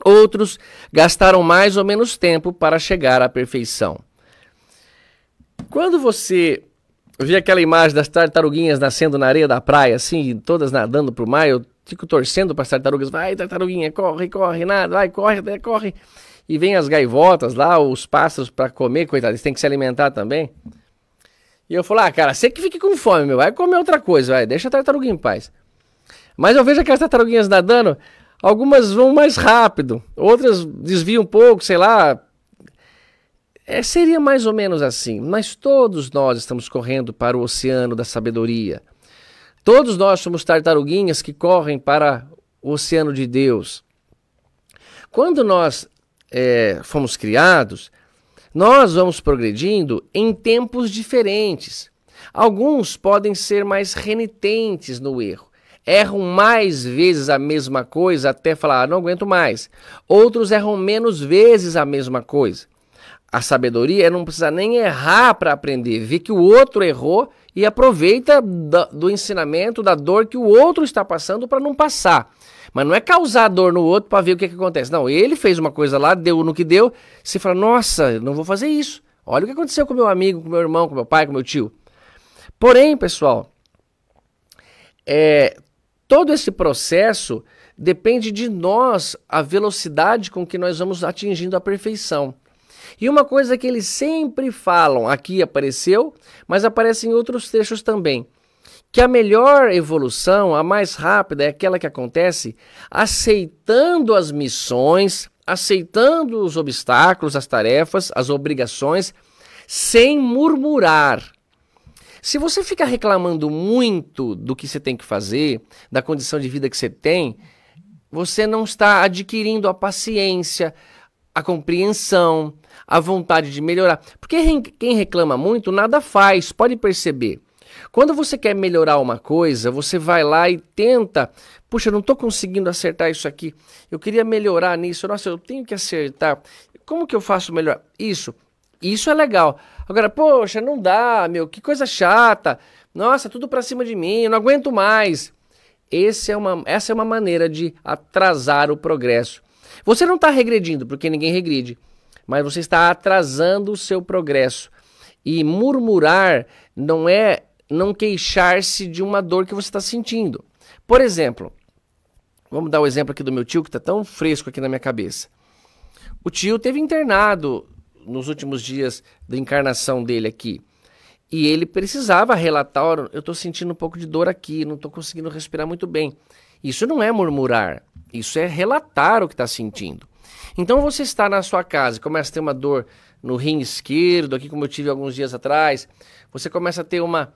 Outros gastaram mais ou menos tempo para chegar à perfeição. Quando você vê aquela imagem das tartaruguinhas nascendo na areia da praia, assim, todas nadando para o mar, eu fico torcendo para as tartarugas. Vai, tartaruguinha, corre, corre, nada, vai, corre, corre. E vem as gaivotas lá, os pássaros para comer, coitados, eles têm que se alimentar também. E eu falo, ah, cara, você que fique com fome, meu, vai comer outra coisa, vai, deixa a tartaruga em paz. Mas eu vejo aquelas tartaruguinhas nadando, algumas vão mais rápido, outras desviam um pouco, sei lá. É, seria mais ou menos assim, mas todos nós estamos correndo para o oceano da sabedoria. Todos nós somos tartaruguinhas que correm para o oceano de Deus. Quando nós é, fomos criados, nós vamos progredindo em tempos diferentes. Alguns podem ser mais renitentes no erro, erram mais vezes a mesma coisa até falar, ah, não aguento mais. Outros erram menos vezes a mesma coisa. A sabedoria é não precisar nem errar para aprender, ver que o outro errou e aproveita do, do ensinamento, da dor que o outro está passando para não passar. Mas não é causar dor no outro para ver o que, que, acontece. Não, ele fez uma coisa lá, deu no que deu. Você fala, nossa, não vou fazer isso. Olha o que aconteceu com meu amigo, com meu irmão, com meu pai, com meu tio. Porém, pessoal, é, todo esse processo depende de nós, a velocidade com que nós vamos atingindo a perfeição. E uma coisa que eles sempre falam, aqui apareceu, mas aparece em outros trechos também que a melhor evolução, a mais rápida, é aquela que acontece aceitando as missões, aceitando os obstáculos, as tarefas, as obrigações, sem murmurar. Se você ficar reclamando muito do que você tem que fazer, da condição de vida que você tem, você não está adquirindo a paciência, a compreensão, a vontade de melhorar. Porque quem reclama muito nada faz, pode perceber. Quando você quer melhorar uma coisa, você vai lá e tenta. Puxa, eu não estou conseguindo acertar isso aqui. Eu queria melhorar nisso. Nossa, eu tenho que acertar. Como que eu faço melhor? Isso. Isso é legal. Agora, poxa, não dá, meu. Que coisa chata. Nossa, tudo para cima de mim. Eu não aguento mais. É uma, essa é uma maneira de atrasar o progresso. Você não está regredindo, porque ninguém regride, mas você está atrasando o seu progresso. E murmurar não é não queixar-se de uma dor que você está sentindo. Por exemplo, vamos dar o um exemplo aqui do meu tio que está tão fresco aqui na minha cabeça. O tio teve internado nos últimos dias da encarnação dele aqui. E ele precisava relatar: eu estou sentindo um pouco de dor aqui, não estou conseguindo respirar muito bem. Isso não é murmurar, isso é relatar o que está sentindo. Então você está na sua casa e começa a ter uma dor no rim esquerdo, aqui como eu tive alguns dias atrás, você começa a ter uma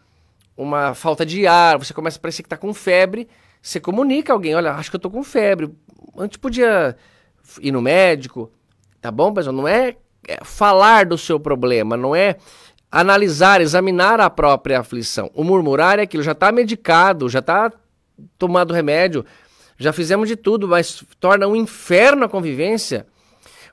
uma falta de ar, você começa a parecer que está com febre, você comunica a alguém, olha, acho que eu estou com febre, antes podia ir no médico, tá bom, pessoal? Não é, é falar do seu problema, não é analisar, examinar a própria aflição. O murmurar é aquilo, já está medicado, já está tomado remédio, já fizemos de tudo, mas torna um inferno a convivência.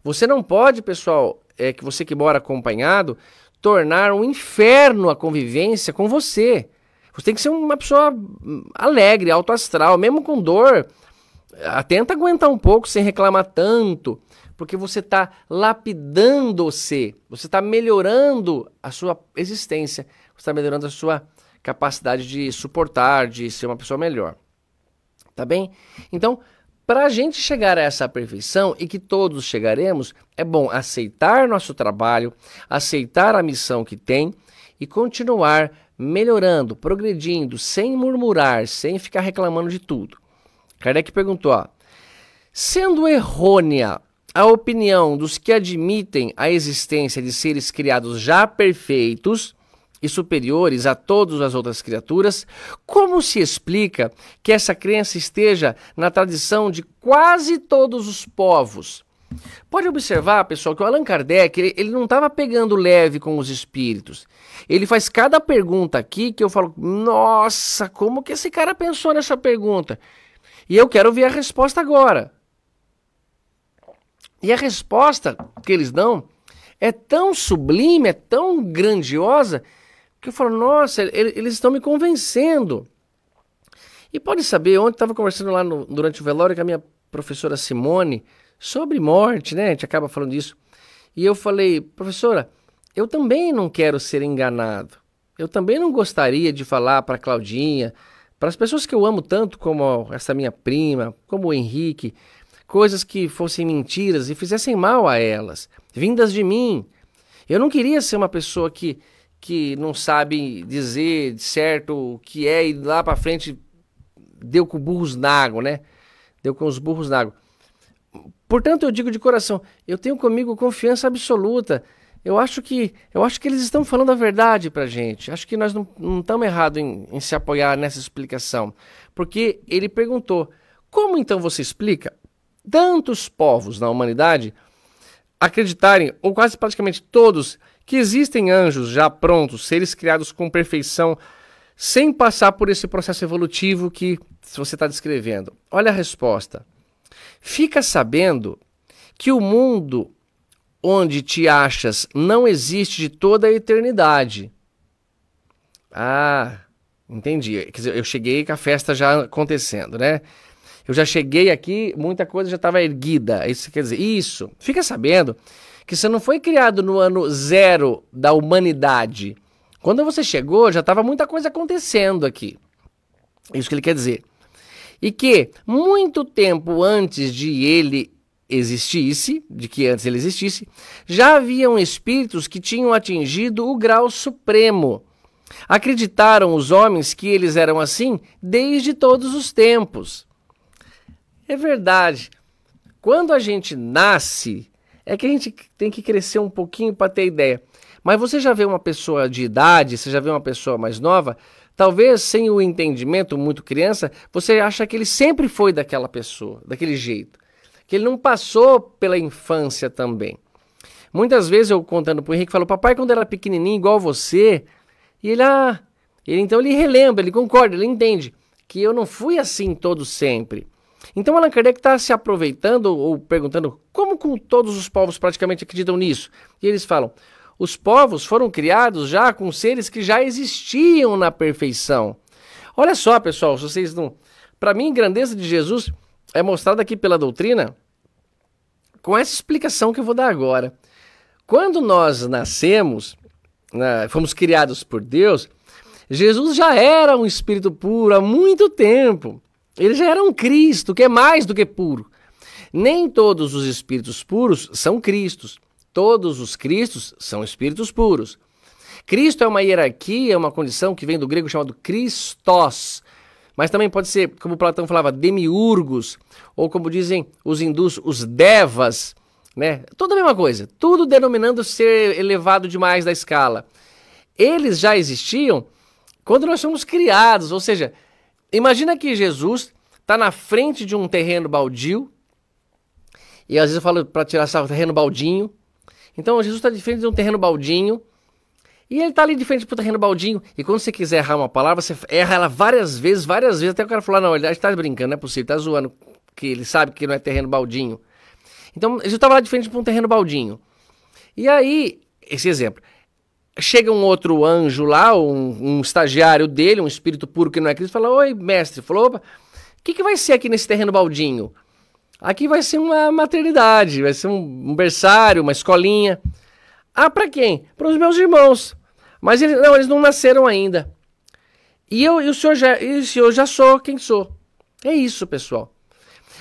Você não pode, pessoal, é que você que mora acompanhado, tornar um inferno a convivência com você. Você tem que ser uma pessoa hum, alegre, autoastral, mesmo com dor. Ah, tenta aguentar um pouco sem reclamar tanto, porque você está lapidando-se, você está melhorando a sua existência, você está melhorando a sua capacidade de suportar, de ser uma pessoa melhor. Tá bem? Então, para a gente chegar a essa perfeição e que todos chegaremos, é bom aceitar nosso trabalho, aceitar a missão que tem e continuar melhorando, progredindo, sem murmurar, sem ficar reclamando de tudo. Kardec perguntou: ó, sendo errônea a opinião dos que admitem a existência de seres criados já perfeitos, e superiores a todas as outras criaturas, como se explica que essa crença esteja na tradição de quase todos os povos? Pode observar, pessoal, que o Allan Kardec ele, ele não estava pegando leve com os espíritos. Ele faz cada pergunta aqui que eu falo, nossa, como que esse cara pensou nessa pergunta? E eu quero ver a resposta agora. E a resposta que eles dão é tão sublime, é tão grandiosa, que eu falo, nossa, eles estão me convencendo. E pode saber, ontem estava conversando lá no, durante o velório com a minha professora Simone sobre morte, né? A gente acaba falando disso. E eu falei, professora, eu também não quero ser enganado. Eu também não gostaria de falar para Claudinha, para as pessoas que eu amo tanto, como essa minha prima, como o Henrique, coisas que fossem mentiras e fizessem mal a elas, vindas de mim. Eu não queria ser uma pessoa que que não sabe dizer certo o que é e lá para frente deu com burros na água, né? Deu com os burros na água. Portanto, eu digo de coração, eu tenho comigo confiança absoluta. Eu acho que, eu acho que eles estão falando a verdade para gente. Acho que nós não, não estamos errados em, em se apoiar nessa explicação. Porque ele perguntou, como então você explica tantos povos na humanidade acreditarem, ou quase praticamente todos, que existem anjos já prontos, seres criados com perfeição, sem passar por esse processo evolutivo que você está descrevendo? Olha a resposta. Fica sabendo que o mundo onde te achas não existe de toda a eternidade. Ah, entendi. Quer dizer, eu cheguei com a festa já acontecendo, né? Eu já cheguei aqui, muita coisa já estava erguida. Isso quer dizer, isso. Fica sabendo que você não foi criado no ano zero da humanidade. Quando você chegou, já estava muita coisa acontecendo aqui. Isso que ele quer dizer. E que muito tempo antes de ele existisse, de que antes ele existisse, já haviam espíritos que tinham atingido o grau supremo. Acreditaram os homens que eles eram assim desde todos os tempos. É verdade. Quando a gente nasce, é que a gente tem que crescer um pouquinho para ter ideia. Mas você já vê uma pessoa de idade, você já vê uma pessoa mais nova, talvez sem o entendimento, muito criança, você acha que ele sempre foi daquela pessoa, daquele jeito. Que ele não passou pela infância também. Muitas vezes eu contando para o Henrique, falo, papai, quando era pequenininho, igual você, e ele, ah, ele, então ele relembra, ele concorda, ele entende que eu não fui assim todo sempre. Então Allan Kardec está se aproveitando ou perguntando como com todos os povos praticamente acreditam nisso. E eles falam: os povos foram criados já com seres que já existiam na perfeição. Olha só, pessoal, se vocês não. Para mim, a grandeza de Jesus é mostrada aqui pela doutrina com essa explicação que eu vou dar agora. Quando nós nascemos, né, fomos criados por Deus, Jesus já era um espírito puro há muito tempo. Ele já era um Cristo que é mais do que puro. Nem todos os espíritos puros são Cristos. Todos os Cristos são espíritos puros. Cristo é uma hierarquia, é uma condição que vem do grego chamado Christos. Mas também pode ser, como Platão falava, demiurgos, ou como dizem os hindus, os devas, né? Tudo a mesma coisa, tudo denominando ser elevado demais da escala. Eles já existiam quando nós somos criados, ou seja, Imagina que Jesus está na frente de um terreno baldio, e às vezes eu falo para tirar sarro, terreno baldinho. Então Jesus está de frente de um terreno baldinho, e ele está ali de frente para o terreno baldinho, e quando você quiser errar uma palavra, você erra ela várias vezes, várias vezes, até o cara falar, não, ele está brincando, não é possível, está zoando, que ele sabe que não é terreno baldinho. Então Jesus estava lá de frente para um terreno baldinho. E aí, esse exemplo, Chega um outro anjo lá, um, um, estagiário dele, um espírito puro que não é Cristo, fala: Oi, mestre. Falou: Opa, o que, que vai ser aqui nesse terreno baldinho? Aqui vai ser uma maternidade, vai ser um, um berçário, uma escolinha. Ah, para quem? Para os meus irmãos. Mas eles não, eles não nasceram ainda. E eu, e o senhor já, e o senhor já sou quem sou. É isso, pessoal.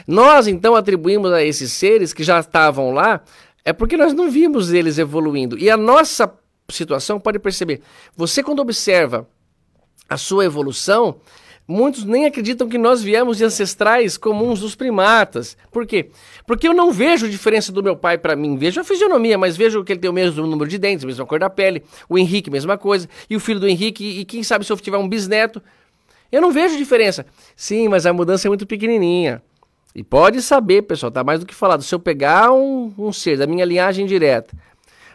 Nós então atribuímos a esses seres que já estavam lá, é porque nós não vimos eles evoluindo. E a nossa situação pode perceber. Você, quando observa a sua evolução, muitos nem acreditam que nós viemos de ancestrais comuns dos primatas. Por quê? Porque eu não vejo diferença do meu pai para mim. Vejo a fisionomia, mas vejo que ele tem o mesmo número de dentes, a mesma cor da pele. O Henrique, mesma coisa. E o filho do Henrique, e quem sabe se eu tiver um bisneto. Eu não vejo diferença. Sim, mas a mudança é muito pequenininha. E pode saber, pessoal, tá mais do que falado. Se eu pegar um, um ser da minha linhagem direta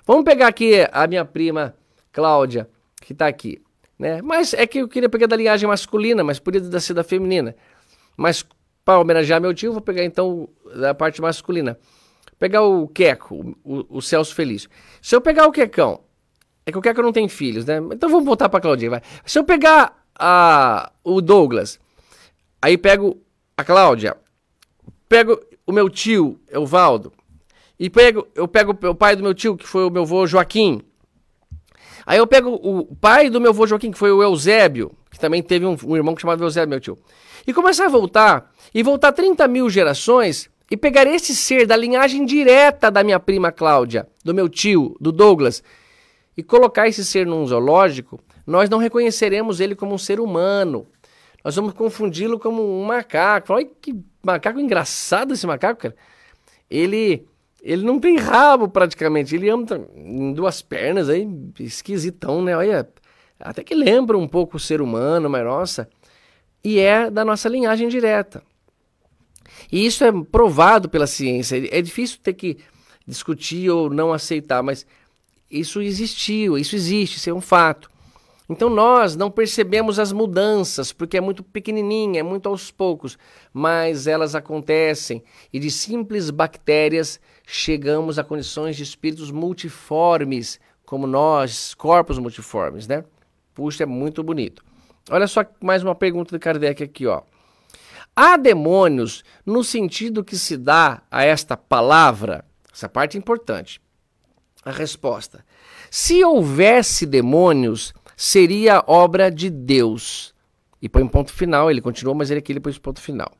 Vamos pegar aqui a minha prima Cláudia, que está aqui. Né? Mas é que eu queria pegar da linhagem masculina, mas podia ser da feminina. Mas para homenagear meu tio, vou pegar então da parte masculina. Vou pegar o Queco, o, o, Celso Feliz. Se eu pegar o Quecão, é que o Queco não tem filhos, né? Então vamos voltar para Claudinha, vai. Se eu pegar a, o Douglas, aí pego a Cláudia, pego o meu tio, o Valdo, e pego, eu pego o pai do meu tio, que foi o meu avô Joaquim. Aí eu pego o pai do meu avô Joaquim, que foi o Eusébio, que também teve um, um irmão que chamava Eusébio, meu tio. E começar a voltar, e voltar 30 mil gerações, e pegar esse ser da linhagem direta da minha prima Cláudia, do meu tio, do Douglas, e colocar esse ser num zoológico, nós não reconheceremos ele como um ser humano. Nós vamos confundi-lo como um macaco. Olha que macaco engraçado esse macaco, cara. Ele ele não tem rabo praticamente, ele anda em duas pernas aí, esquisitão, né? Olha, até que lembra um pouco o ser humano, mas nossa. E é da nossa linhagem direta. E isso é provado pela ciência. É difícil ter que discutir ou não aceitar, mas isso existiu, isso existe, isso é um fato. Então nós não percebemos as mudanças, porque é muito pequenininha, é muito aos poucos, mas elas acontecem e de simples bactérias chegamos a condições de espíritos multiformes, como nós, corpos multiformes, né? Puxa, é muito bonito. Olha só mais uma pergunta de Kardec aqui, ó. Há demônios no sentido que se dá a esta palavra? Essa parte é importante. A resposta: se houvesse demônios, seria obra de Deus. E põe um ponto final, ele continua, mas ele é aqui ele pôs um ponto final.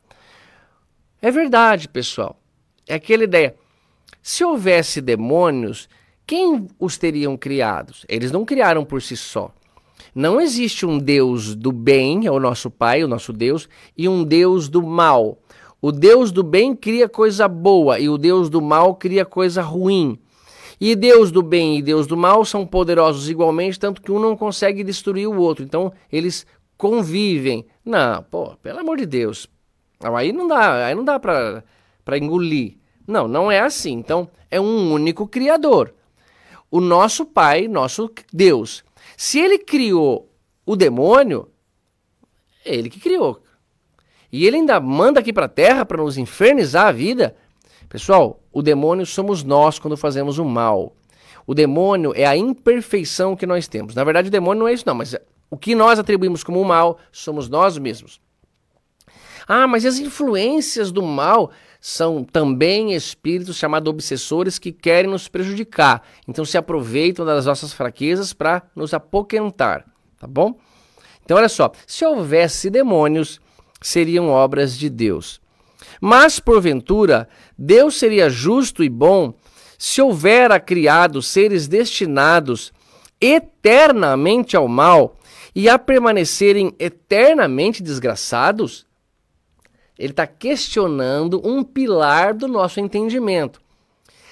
É verdade, pessoal. É aquela ideia. Se houvesse demônios, quem os teriam criados? Eles não criaram por si só. Não existe um Deus do bem, é o nosso Pai, o nosso Deus, e um Deus do mal. O Deus do bem cria coisa boa e o Deus do mal cria coisa ruim. E Deus do bem e Deus do mal são poderosos igualmente, tanto que um não consegue destruir o outro. Então eles convivem. Não, pô, pelo amor de Deus. Aí não dá, aí não dá para para engolir. Não, não é assim. Então é um único criador. O nosso Pai, nosso Deus. Se ele criou o demônio, é ele que criou. E ele ainda manda aqui para a terra para nos infernizar a vida Pessoal, o demônio somos nós quando fazemos o mal. O demônio é a imperfeição que nós temos. Na verdade, o demônio não é isso, não, mas o que nós atribuímos como mal somos nós mesmos. Ah, mas as influências do mal são também espíritos chamados obsessores que querem nos prejudicar. Então se aproveitam das nossas fraquezas para nos apoquentar, tá bom? Então olha só, se houvesse demônios, seriam obras de Deus. Mas, porventura, Deus seria justo e bom se houvera criado seres destinados eternamente ao mal e a permanecerem eternamente desgraçados? Ele está questionando um pilar do nosso entendimento.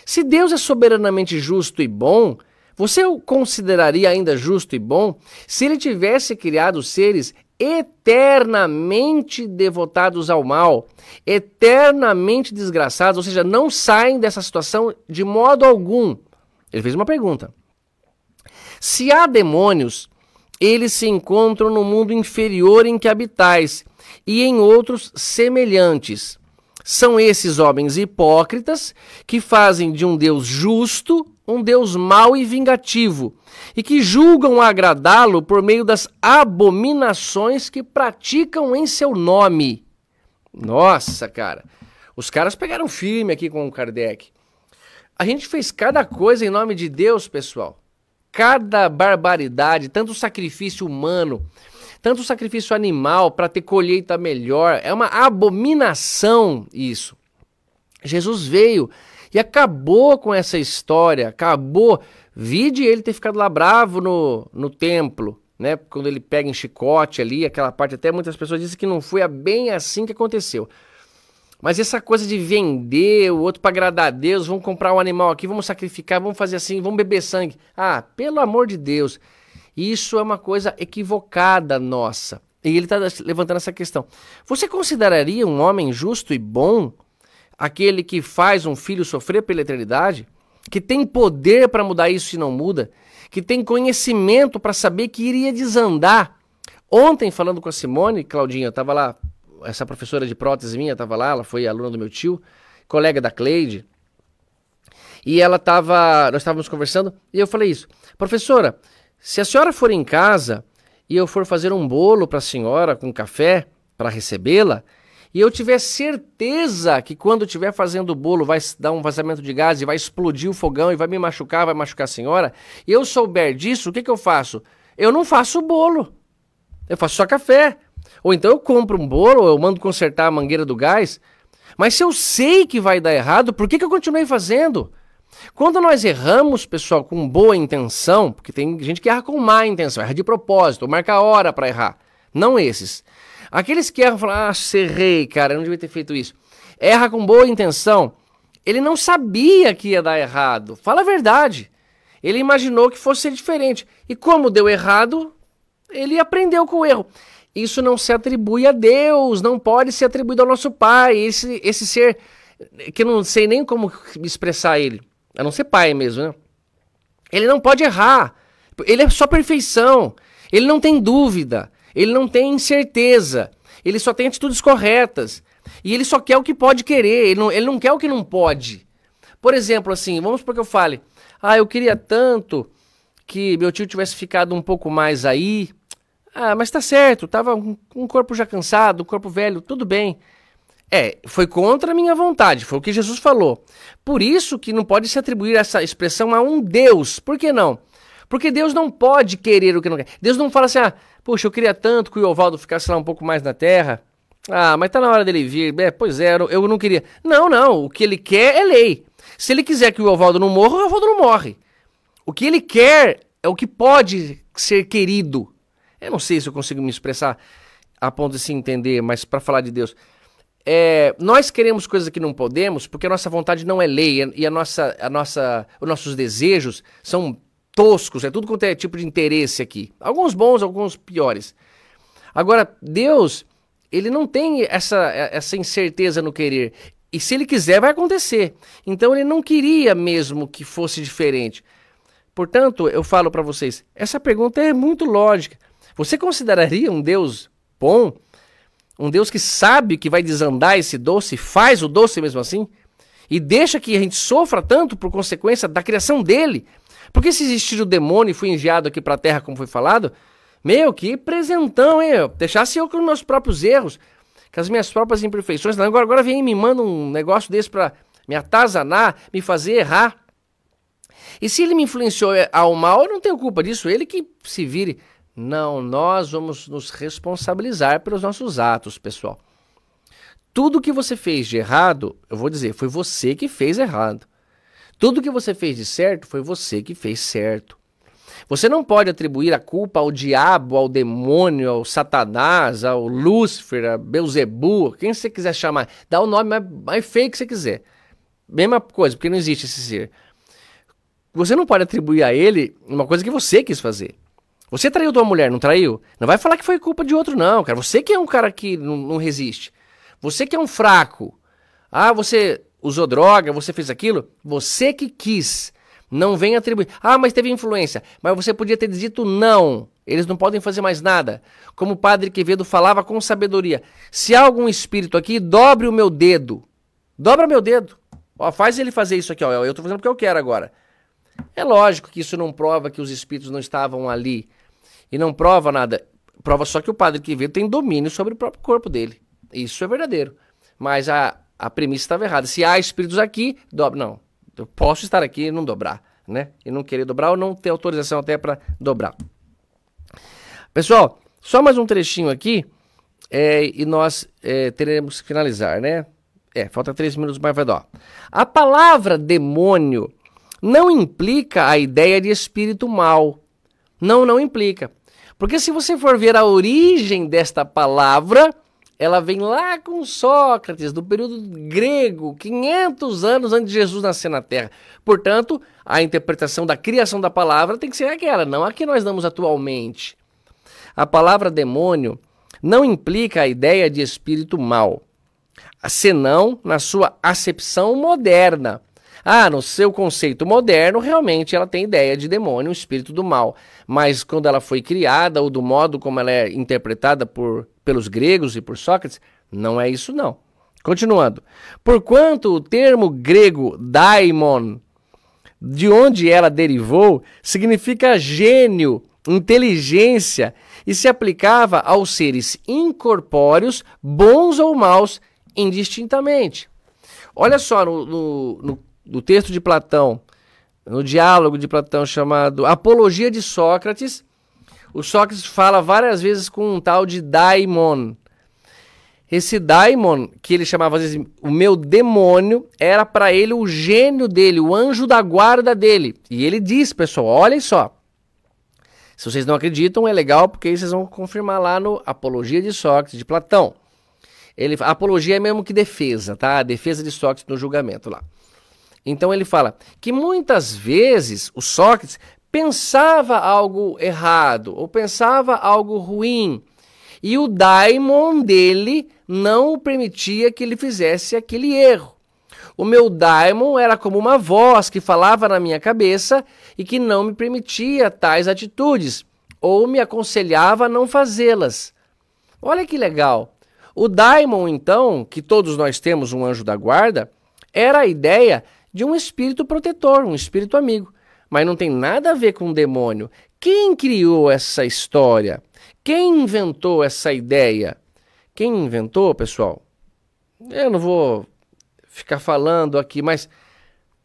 Se Deus é soberanamente justo e bom, você o consideraria ainda justo e bom se ele tivesse criado seres eternamente devotados ao mal, eternamente desgraçados, ou seja, não saem dessa situação de modo algum. Ele fez uma pergunta. Se há demônios, eles se encontram no mundo inferior em que habitais e em outros semelhantes. São esses homens hipócritas que fazem de um Deus justo um Deus mau e vingativo, e que julgam agradá-lo por meio das abominações que praticam em seu nome. Nossa, cara. Os caras pegaram firme aqui com o Kardec. A gente fez cada coisa em nome de Deus, pessoal. Cada barbaridade, tanto sacrifício humano, tanto sacrifício animal para ter colheita melhor. É uma abominação isso. Jesus veio e acabou com essa história, acabou. Vide ele ter ficado lá bravo no, no templo, né? Quando ele pega em chicote ali, aquela parte. Até muitas pessoas dizem que não foi bem assim que aconteceu. Mas essa coisa de vender o outro para agradar a Deus, vamos comprar um animal aqui, vamos sacrificar, vamos fazer assim, vamos beber sangue. Ah, pelo amor de Deus. Isso é uma coisa equivocada nossa. E ele está levantando essa questão. Você consideraria um homem justo e bom aquele que faz um filho sofrer pela eternidade, que tem poder para mudar isso e não muda, que tem conhecimento para saber que iria desandar. Ontem, falando com a Simone, Claudinha, estava lá, essa professora de prótese minha estava lá, ela foi aluna do meu tio, colega da Cleide, e ela estava, nós estávamos conversando, e eu falei isso, professora, se a senhora for em casa e eu for fazer um bolo para a senhora com café, para recebê-la, e eu tiver certeza que quando estiver fazendo o bolo vai dar um vazamento de gás e vai explodir o fogão e vai me machucar, vai machucar a senhora, e eu souber disso, o que, que eu faço? Eu não faço bolo. Eu faço só café. Ou então eu compro um bolo, eu mando consertar a mangueira do gás. Mas se eu sei que vai dar errado, por que, que eu continuei fazendo? Quando nós erramos, pessoal, com boa intenção, porque tem gente que erra com má intenção, erra de propósito, marca a hora para errar. Não esses. Aqueles que erram falam, ah, errei, cara, eu não devia ter feito isso. Erra com boa intenção. Ele não sabia que ia dar errado. Fala a verdade. Ele imaginou que fosse diferente. E como deu errado, ele aprendeu com o erro. Isso não se atribui a Deus, não pode ser atribuído ao nosso Pai. Esse, esse ser, que eu não sei nem como expressar ele, a não ser Pai mesmo, né? Ele não pode errar. Ele é só perfeição. Ele não tem dúvida. Ele não tem incerteza. Ele só tem atitudes corretas. E ele só quer o que pode querer. Ele não, ele não quer o que não pode. Por exemplo, assim, vamos supor que eu fale: Ah, eu queria tanto que meu tio tivesse ficado um pouco mais aí. Ah, mas tá certo, tava com um, um corpo já cansado, um corpo velho, tudo bem. É, foi contra a minha vontade, foi o que Jesus falou. Por isso que não pode se atribuir essa expressão a um Deus. Por que não? Porque Deus não pode querer o que não quer. Deus não fala assim, ah, Puxa, eu queria tanto que o Iovaldo ficasse lá um pouco mais na terra. Ah, mas tá na hora dele vir. É, pois é, eu não queria. Não, não. O que ele quer é lei. Se ele quiser que o Iovaldo não morra, o Iovaldo não morre. O que ele quer é o que pode ser querido. Eu não sei se eu consigo me expressar a ponto de se entender, mas para falar de Deus. É, nós queremos coisas que não podemos porque a nossa vontade não é lei e a nossa, a nossa, os nossos desejos são toscos, é tudo quanto é tipo de interesse aqui. Alguns bons, alguns piores. Agora, Deus, ele não tem essa, essa incerteza no querer. E se ele quiser, vai acontecer. Então, ele não queria mesmo que fosse diferente. Portanto, eu falo para vocês, essa pergunta é muito lógica. Você consideraria um Deus bom? Um Deus que sabe que vai desandar esse doce, faz o doce mesmo assim? E deixa que a gente sofra tanto por consequência da criação dele? Porque se existir o demônio e fui enviado aqui para a terra, como foi falado, meu, que presentão, hein? Deixasse eu com meus próprios erros, com as minhas próprias imperfeições. Agora, agora vem e me manda um negócio desse para me atazanar, me fazer errar. E se ele me influenciou é, ao mal, eu não tenho culpa disso, ele que se vire. Não, nós vamos nos responsabilizar pelos nossos atos, pessoal. Tudo que você fez de errado, eu vou dizer, foi você que fez errado. Tudo que você fez de certo foi você que fez certo. Você não pode atribuir a culpa ao diabo, ao demônio, ao Satanás, ao Lúcifer, a Beuzebu, quem você quiser chamar. Dá o nome mais, mais feio que você quiser. Mesma coisa, porque não existe esse ser. Você não pode atribuir a ele uma coisa que você quis fazer. Você traiu tua mulher, não traiu? Não vai falar que foi culpa de outro, não, cara. Você que é um cara que não, não resiste. Você que é um fraco. Ah, você usou droga, você fez aquilo, você que quis. Não vem atribuir. Ah, mas teve influência. Mas você podia ter dito não. Eles não podem fazer mais nada. Como o padre Quevedo falava com sabedoria: se há algum espírito aqui, dobre o meu dedo. Dobra meu dedo. Ó, faz ele fazer isso aqui, ó. Eu estou fazendo o que eu quero agora. É lógico que isso não prova que os espíritos não estavam ali. E não prova nada. Prova só que o padre Quevedo tem domínio sobre o próprio corpo dele. Isso é verdadeiro. Mas a a premissa estava errada. Se há espíritos aqui, dobra. Não, eu posso estar aqui e não dobrar, né? E não querer dobrar ou não ter autorização até para dobrar. Pessoal, só mais um trechinho aqui é, e nós é, teremos que finalizar, né? É, falta três minutos mais, vai dar. A palavra demônio não implica a ideia de espírito mal. Não, não implica. Porque se você for ver a origem desta palavra, ela vem lá com Sócrates, do período grego, 500 anos antes de Jesus nascer na Terra. Portanto, a interpretação da criação da palavra tem que ser aquela, não a que nós damos atualmente. A palavra demônio não implica a ideia de espírito mau, senão na sua acepção moderna. Ah, no seu conceito moderno, realmente ela tem ideia de demônio, espírito do mal. Mas quando ela foi criada, ou do modo como ela é interpretada por pelos gregos e por Sócrates, não é isso não. Continuando. Porquanto o termo grego daimon, de onde ela derivou, significa gênio, inteligência e se aplicava aos seres incorpóreos, bons ou maus, indistintamente. Olha só no, no, no, no texto de Platão, no diálogo de Platão chamado Apologia de Sócrates, o Sócrates fala várias vezes com um tal de daimon. Esse daimon, que ele chamava às vezes o meu demônio, era para ele o gênio dele, o anjo da guarda dele. E ele diz, pessoal, olhem só. Se vocês não acreditam, é legal, porque aí vocês vão confirmar lá no Apologia de Sócrates, de Platão. Ele, apologia é mesmo que defesa, tá? A defesa de Sócrates no julgamento lá. Então ele fala que muitas vezes o Sócrates pensava algo errado ou pensava algo ruim. E o daimon dele não permitia que ele fizesse aquele erro. O meu daimon era como uma voz que falava na minha cabeça e que não me permitia tais atitudes ou me aconselhava a não fazê-las. Olha que legal. O daimon, então, que todos nós temos um anjo da guarda, era a ideia de um espírito protetor, um espírito amigo mas não tem nada a ver com o demônio. Quem criou essa história? Quem inventou essa ideia? Quem inventou, pessoal? Eu não vou ficar falando aqui, mas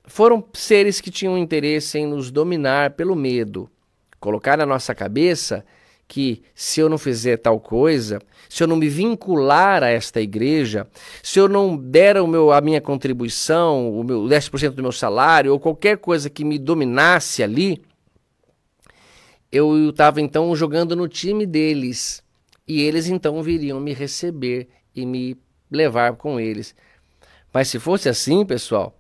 foram seres que tinham interesse em nos dominar pelo medo, colocar na nossa cabeça que se eu não fizer tal coisa, se eu não me vincular a esta igreja, se eu não der o meu, a minha contribuição, o meu 10% do meu salário, ou qualquer coisa que me dominasse ali, eu estava então jogando no time deles. E eles então viriam me receber e me levar com eles. Mas se fosse assim, pessoal,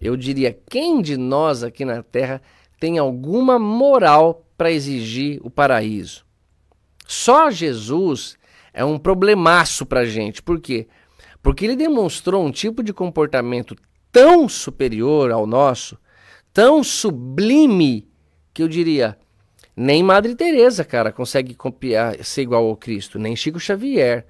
eu diria: quem de nós aqui na Terra tem alguma moral para exigir o paraíso? Só Jesus é um problemaço para a gente. Por quê? Porque ele demonstrou um tipo de comportamento tão superior ao nosso, tão sublime, que eu diria, nem Madre Teresa, cara, consegue copiar, ser igual ao Cristo, nem Chico Xavier,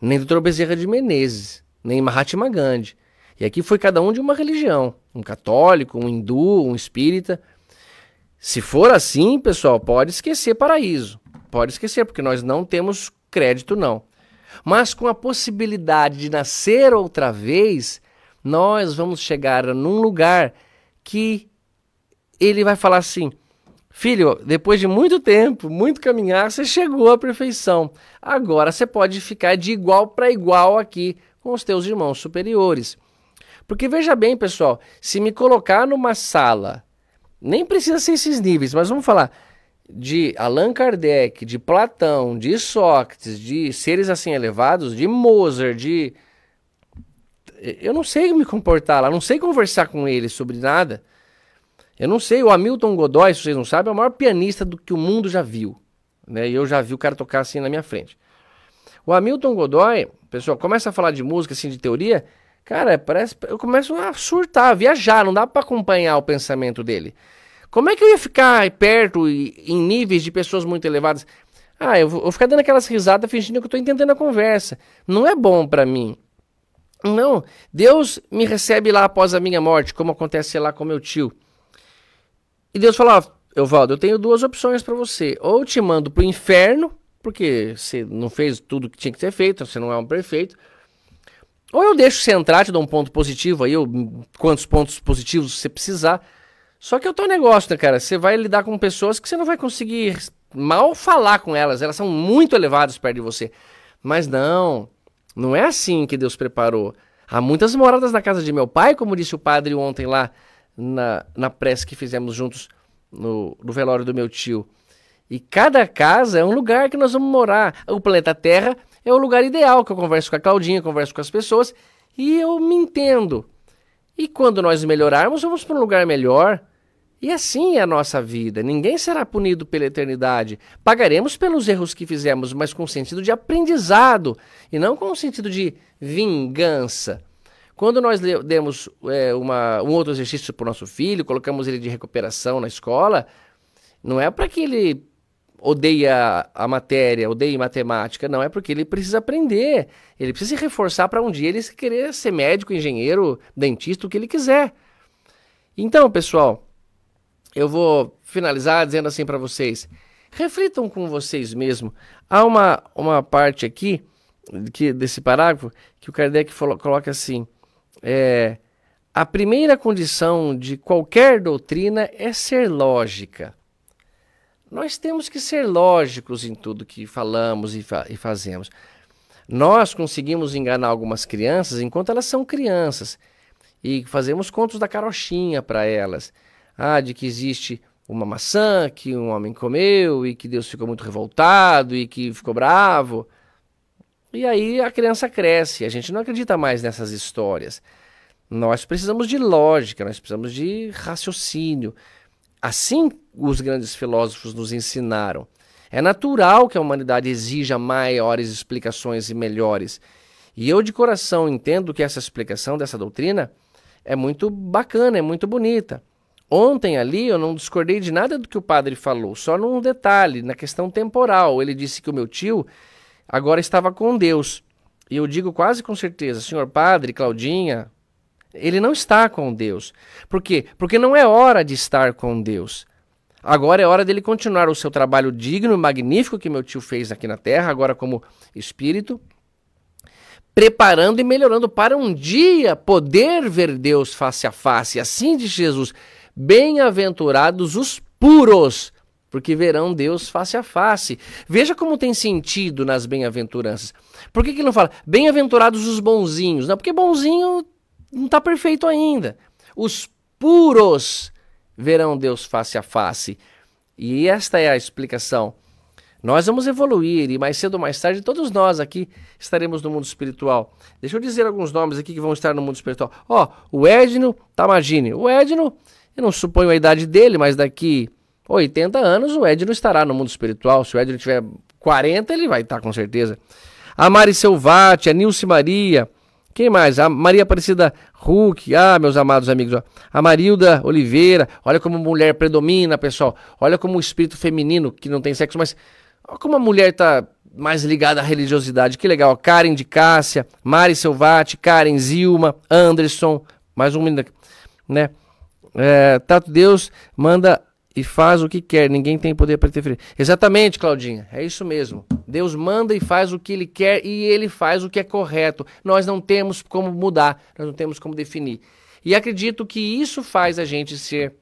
nem Dr. Bezerra de Menezes, nem Mahatma Gandhi. E aqui foi cada um de uma religião, um católico, um hindu, um espírita. Se for assim, pessoal, pode esquecer paraíso. Pode esquecer, porque nós não temos crédito, não. Mas com a possibilidade de nascer outra vez, nós vamos chegar num lugar que ele vai falar assim: Filho, depois de muito tempo, muito caminhar, você chegou à perfeição. Agora você pode ficar de igual para igual aqui com os teus irmãos superiores. Porque veja bem, pessoal, se me colocar numa sala, nem precisa ser esses níveis, mas vamos falar de Allan Kardec, de Platão, de Sócrates, de seres assim elevados, de Mozart, de. Eu não sei me comportar lá, não sei conversar com eles sobre nada. Eu não sei, o Hamilton Godoy, se vocês não sabem, é o maior pianista do que o mundo já viu. Né? E eu já vi o cara tocar assim na minha frente. O Hamilton Godoy, pessoal, começa a falar de música, assim, de teoria, cara, parece. Eu começo a surtar, a viajar, não dá para acompanhar o pensamento dele. Como é que eu ia ficar perto e em níveis de pessoas muito elevadas? Ah, eu vou, ficar dando aquelas risadas fingindo que eu estou entendendo a conversa. Não é bom para mim. Não, Deus me recebe lá após a minha morte, como acontece lá com meu tio. E Deus fala: ó, eu Valdo, eu tenho duas opções para você. Ou te mando pro inferno, porque você não fez tudo que tinha que ser feito, você não é um perfeito. Ou eu deixo você entrar, te dou um ponto positivo aí, ou quantos pontos positivos você precisar. Só que é o teu negócio, né, cara? Você vai lidar com pessoas que você não vai conseguir mal falar com elas. Elas são muito elevadas perto de você. Mas não, não é assim que Deus preparou. Há muitas moradas na casa de meu pai, como disse o padre ontem lá na, na prece que fizemos juntos no, no velório do meu tio. E cada casa é um lugar que nós vamos morar. O planeta Terra é o lugar ideal que eu converso com a Claudinha, converso com as pessoas e eu me entendo. E quando nós melhorarmos, vamos para um lugar melhor e assim é a nossa vida. Ninguém será punido pela eternidade. Pagaremos pelos erros que fizemos, mas com sentido de aprendizado e não com sentido de vingança. Quando nós demos é, uma, um outro exercício para o nosso filho, colocamos ele de recuperação na escola, não é para que ele odeie a matéria, odeie matemática, não, é porque ele precisa aprender. Ele precisa se reforçar para um dia ele querer ser médico, engenheiro, dentista, o que ele quiser. Então, pessoal, eu vou finalizar dizendo assim para vocês: reflitam com vocês mesmo. Há uma, uma parte aqui que, desse parágrafo que o Kardec coloca assim: é, a primeira condição de qualquer doutrina é ser lógica. Nós temos que ser lógicos em tudo que falamos e, fa e fazemos. Nós conseguimos enganar algumas crianças enquanto elas são crianças e fazemos contos da carochinha para elas ah, de que existe uma maçã que um homem comeu e que Deus ficou muito revoltado e que ficou bravo. E aí a criança cresce, a gente não acredita mais nessas histórias. Nós precisamos de lógica, nós precisamos de raciocínio. Assim os grandes filósofos nos ensinaram. É natural que a humanidade exija maiores explicações e melhores. E eu de coração entendo que essa explicação dessa doutrina é muito bacana, é muito bonita. Ontem ali eu não discordei de nada do que o padre falou, só num detalhe, na questão temporal. Ele disse que o meu tio agora estava com Deus. E eu digo quase com certeza, senhor padre, Claudinha, ele não está com Deus. Por quê? Porque não é hora de estar com Deus. Agora é hora dele continuar o seu trabalho digno, e magnífico que meu tio fez aqui na terra, agora como espírito, preparando e melhorando para um dia poder ver Deus face a face. Assim de Jesus: Bem-aventurados os puros, porque verão Deus face a face. Veja como tem sentido nas bem-aventuranças. Por que, que não fala bem-aventurados os bonzinhos? Não, porque bonzinho não está perfeito ainda. Os puros verão Deus face a face. E esta é a explicação. Nós vamos evoluir e mais cedo ou mais tarde todos nós aqui estaremos no mundo espiritual. Deixa eu dizer alguns nomes aqui que vão estar no mundo espiritual. Ó, oh, o Edno Tamagini. O Edno eu não suponho a idade dele, mas daqui 80 anos o Ed não estará no mundo espiritual. Se o Ed tiver 40, ele vai estar com certeza. A Mari Selvati, a Nilce Maria. Quem mais? A Maria Aparecida Huck. Ah, meus amados amigos. A Marilda Oliveira. Olha como mulher predomina, pessoal. Olha como o espírito feminino, que não tem sexo, mas olha como a mulher está mais ligada à religiosidade. Que legal. Karen de Cássia, Mari Selvati, Karen Zilma, Anderson. Mais um menino, né? é, Tato Deus manda e faz o que quer, ninguém tem poder para interferir. Exatamente, Claudinha, é isso mesmo. Deus manda e faz o que ele quer e ele faz o que é correto. Nós não temos como mudar, nós não temos como definir. E acredito que isso faz a gente ser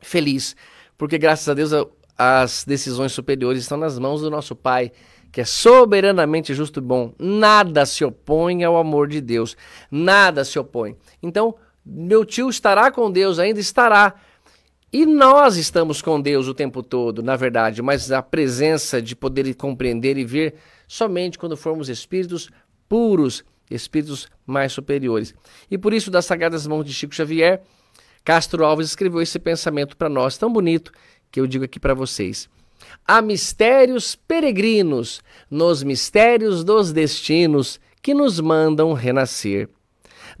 feliz, porque graças a Deus as decisões superiores estão nas mãos do nosso Pai, que é soberanamente justo e bom. Nada se opõe ao amor de Deus, nada se opõe. Então, meu tio estará com Deus ainda? Estará. E nós estamos com Deus o tempo todo, na verdade, mas a presença de poder compreender e ver somente quando formos espíritos puros, espíritos mais superiores. E por isso, das Sagradas Mãos de Chico Xavier, Castro Alves escreveu esse pensamento para nós, tão bonito, que eu digo aqui para vocês. Há mistérios peregrinos nos mistérios dos destinos que nos mandam renascer.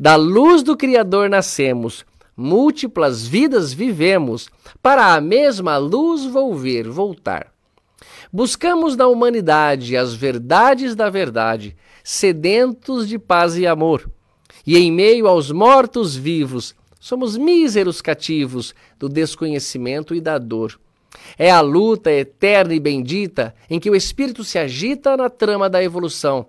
Da luz do Criador nascemos, múltiplas vidas vivemos, para a mesma luz volver, voltar. Buscamos na humanidade as verdades da verdade, sedentos de paz e amor. E em meio aos mortos vivos, somos míseros cativos do desconhecimento e da dor. É a luta eterna e bendita em que o espírito se agita na trama da evolução.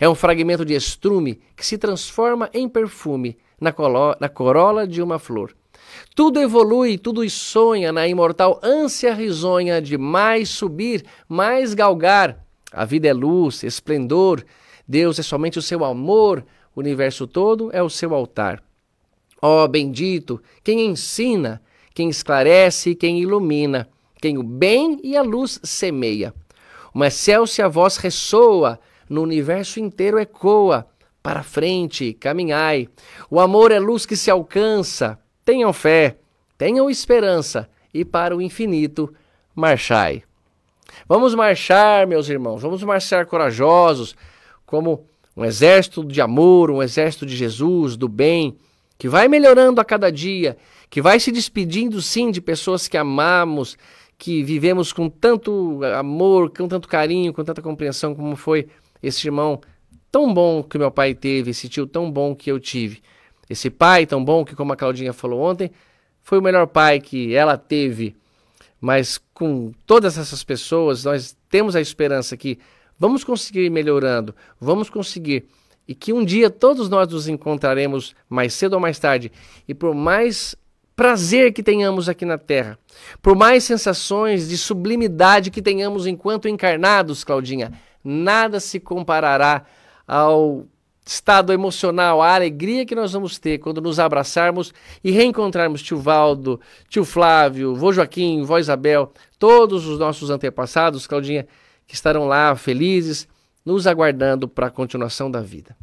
É um fragmento de estrume que se transforma em perfume na, na corola de uma flor. Tudo evolui, tudo sonha na imortal ânsia risonha de mais subir, mais galgar. A vida é luz, esplendor, Deus é somente o seu amor, o universo todo é o seu altar. Ó oh, bendito, quem ensina, quem esclarece, quem ilumina, quem o bem e a luz semeia. Uma excelsa voz ressoa, no universo inteiro ecoa. Para frente, caminhai. O amor é luz que se alcança. Tenham fé, tenham esperança e para o infinito marchai. Vamos marchar, meus irmãos, vamos marchar corajosos, como um exército de amor, um exército de Jesus, do bem, que vai melhorando a cada dia, que vai se despedindo sim de pessoas que amamos, que vivemos com tanto amor, com tanto carinho, com tanta compreensão como foi esse irmão tão bom que meu pai teve, esse tio tão bom que eu tive, esse pai tão bom que, como a Claudinha falou ontem, foi o melhor pai que ela teve. Mas com todas essas pessoas, nós temos a esperança que vamos conseguir ir melhorando, vamos conseguir. E que um dia todos nós nos encontraremos mais cedo ou mais tarde. E por mais prazer que tenhamos aqui na Terra, por mais sensações de sublimidade que tenhamos enquanto encarnados, Claudinha, Nada se comparará ao estado emocional, à alegria que nós vamos ter quando nos abraçarmos e reencontrarmos tio Valdo, tio Flávio, vô Joaquim, vó Isabel, todos os nossos antepassados, Claudinha, que estarão lá felizes, nos aguardando para a continuação da vida.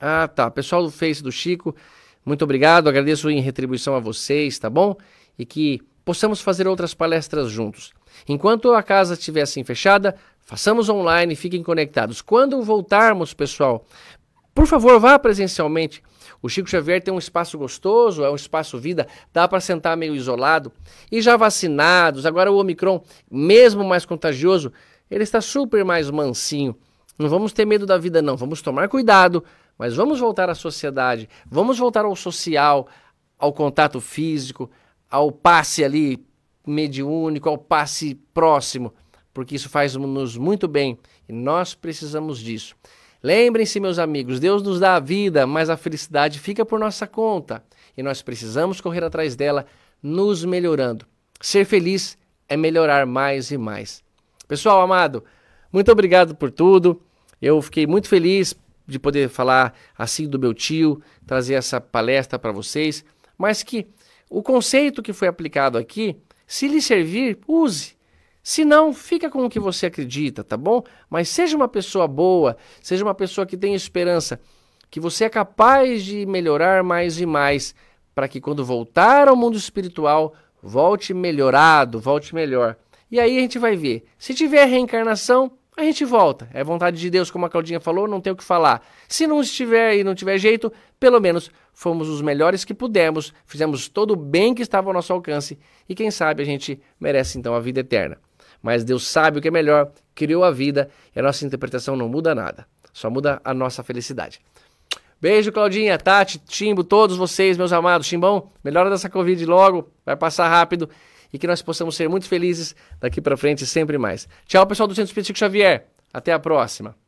Ah, tá. Pessoal do Face do Chico, muito obrigado. Agradeço em retribuição a vocês, tá bom? E que possamos fazer outras palestras juntos. Enquanto a casa estiver assim fechada, façamos online, fiquem conectados. Quando voltarmos, pessoal, por favor, vá presencialmente. O Chico Xavier tem um espaço gostoso, é um espaço vida, dá para sentar meio isolado. E já vacinados, agora o Omicron, mesmo mais contagioso, ele está super mais mansinho. Não vamos ter medo da vida, não. Vamos tomar cuidado, mas vamos voltar à sociedade, vamos voltar ao social, ao contato físico, ao passe ali mediúnico, ao é passe próximo, porque isso faz-nos muito bem e nós precisamos disso. Lembrem-se, meus amigos, Deus nos dá a vida, mas a felicidade fica por nossa conta e nós precisamos correr atrás dela, nos melhorando. Ser feliz é melhorar mais e mais. Pessoal amado, muito obrigado por tudo. Eu fiquei muito feliz de poder falar assim do meu tio, trazer essa palestra para vocês, mas que o conceito que foi aplicado aqui se lhe servir, use. Se não, fica com o que você acredita, tá bom? Mas seja uma pessoa boa, seja uma pessoa que tenha esperança, que você é capaz de melhorar mais e mais, para que quando voltar ao mundo espiritual, volte melhorado, volte melhor. E aí a gente vai ver. Se tiver reencarnação, a gente volta. É vontade de Deus, como a Claudinha falou, não tem o que falar. Se não estiver e não tiver jeito, pelo menos fomos os melhores que pudemos, fizemos todo o bem que estava ao nosso alcance e quem sabe a gente merece então a vida eterna. Mas Deus sabe o que é melhor, criou a vida e a nossa interpretação não muda nada, só muda a nossa felicidade. Beijo, Claudinha, Tati, Timbo, todos vocês, meus amados. Timbão, melhora dessa Covid logo, vai passar rápido e que nós possamos ser muito felizes daqui para frente sempre mais. Tchau, pessoal do Centro Espírito Xavier. Até a próxima.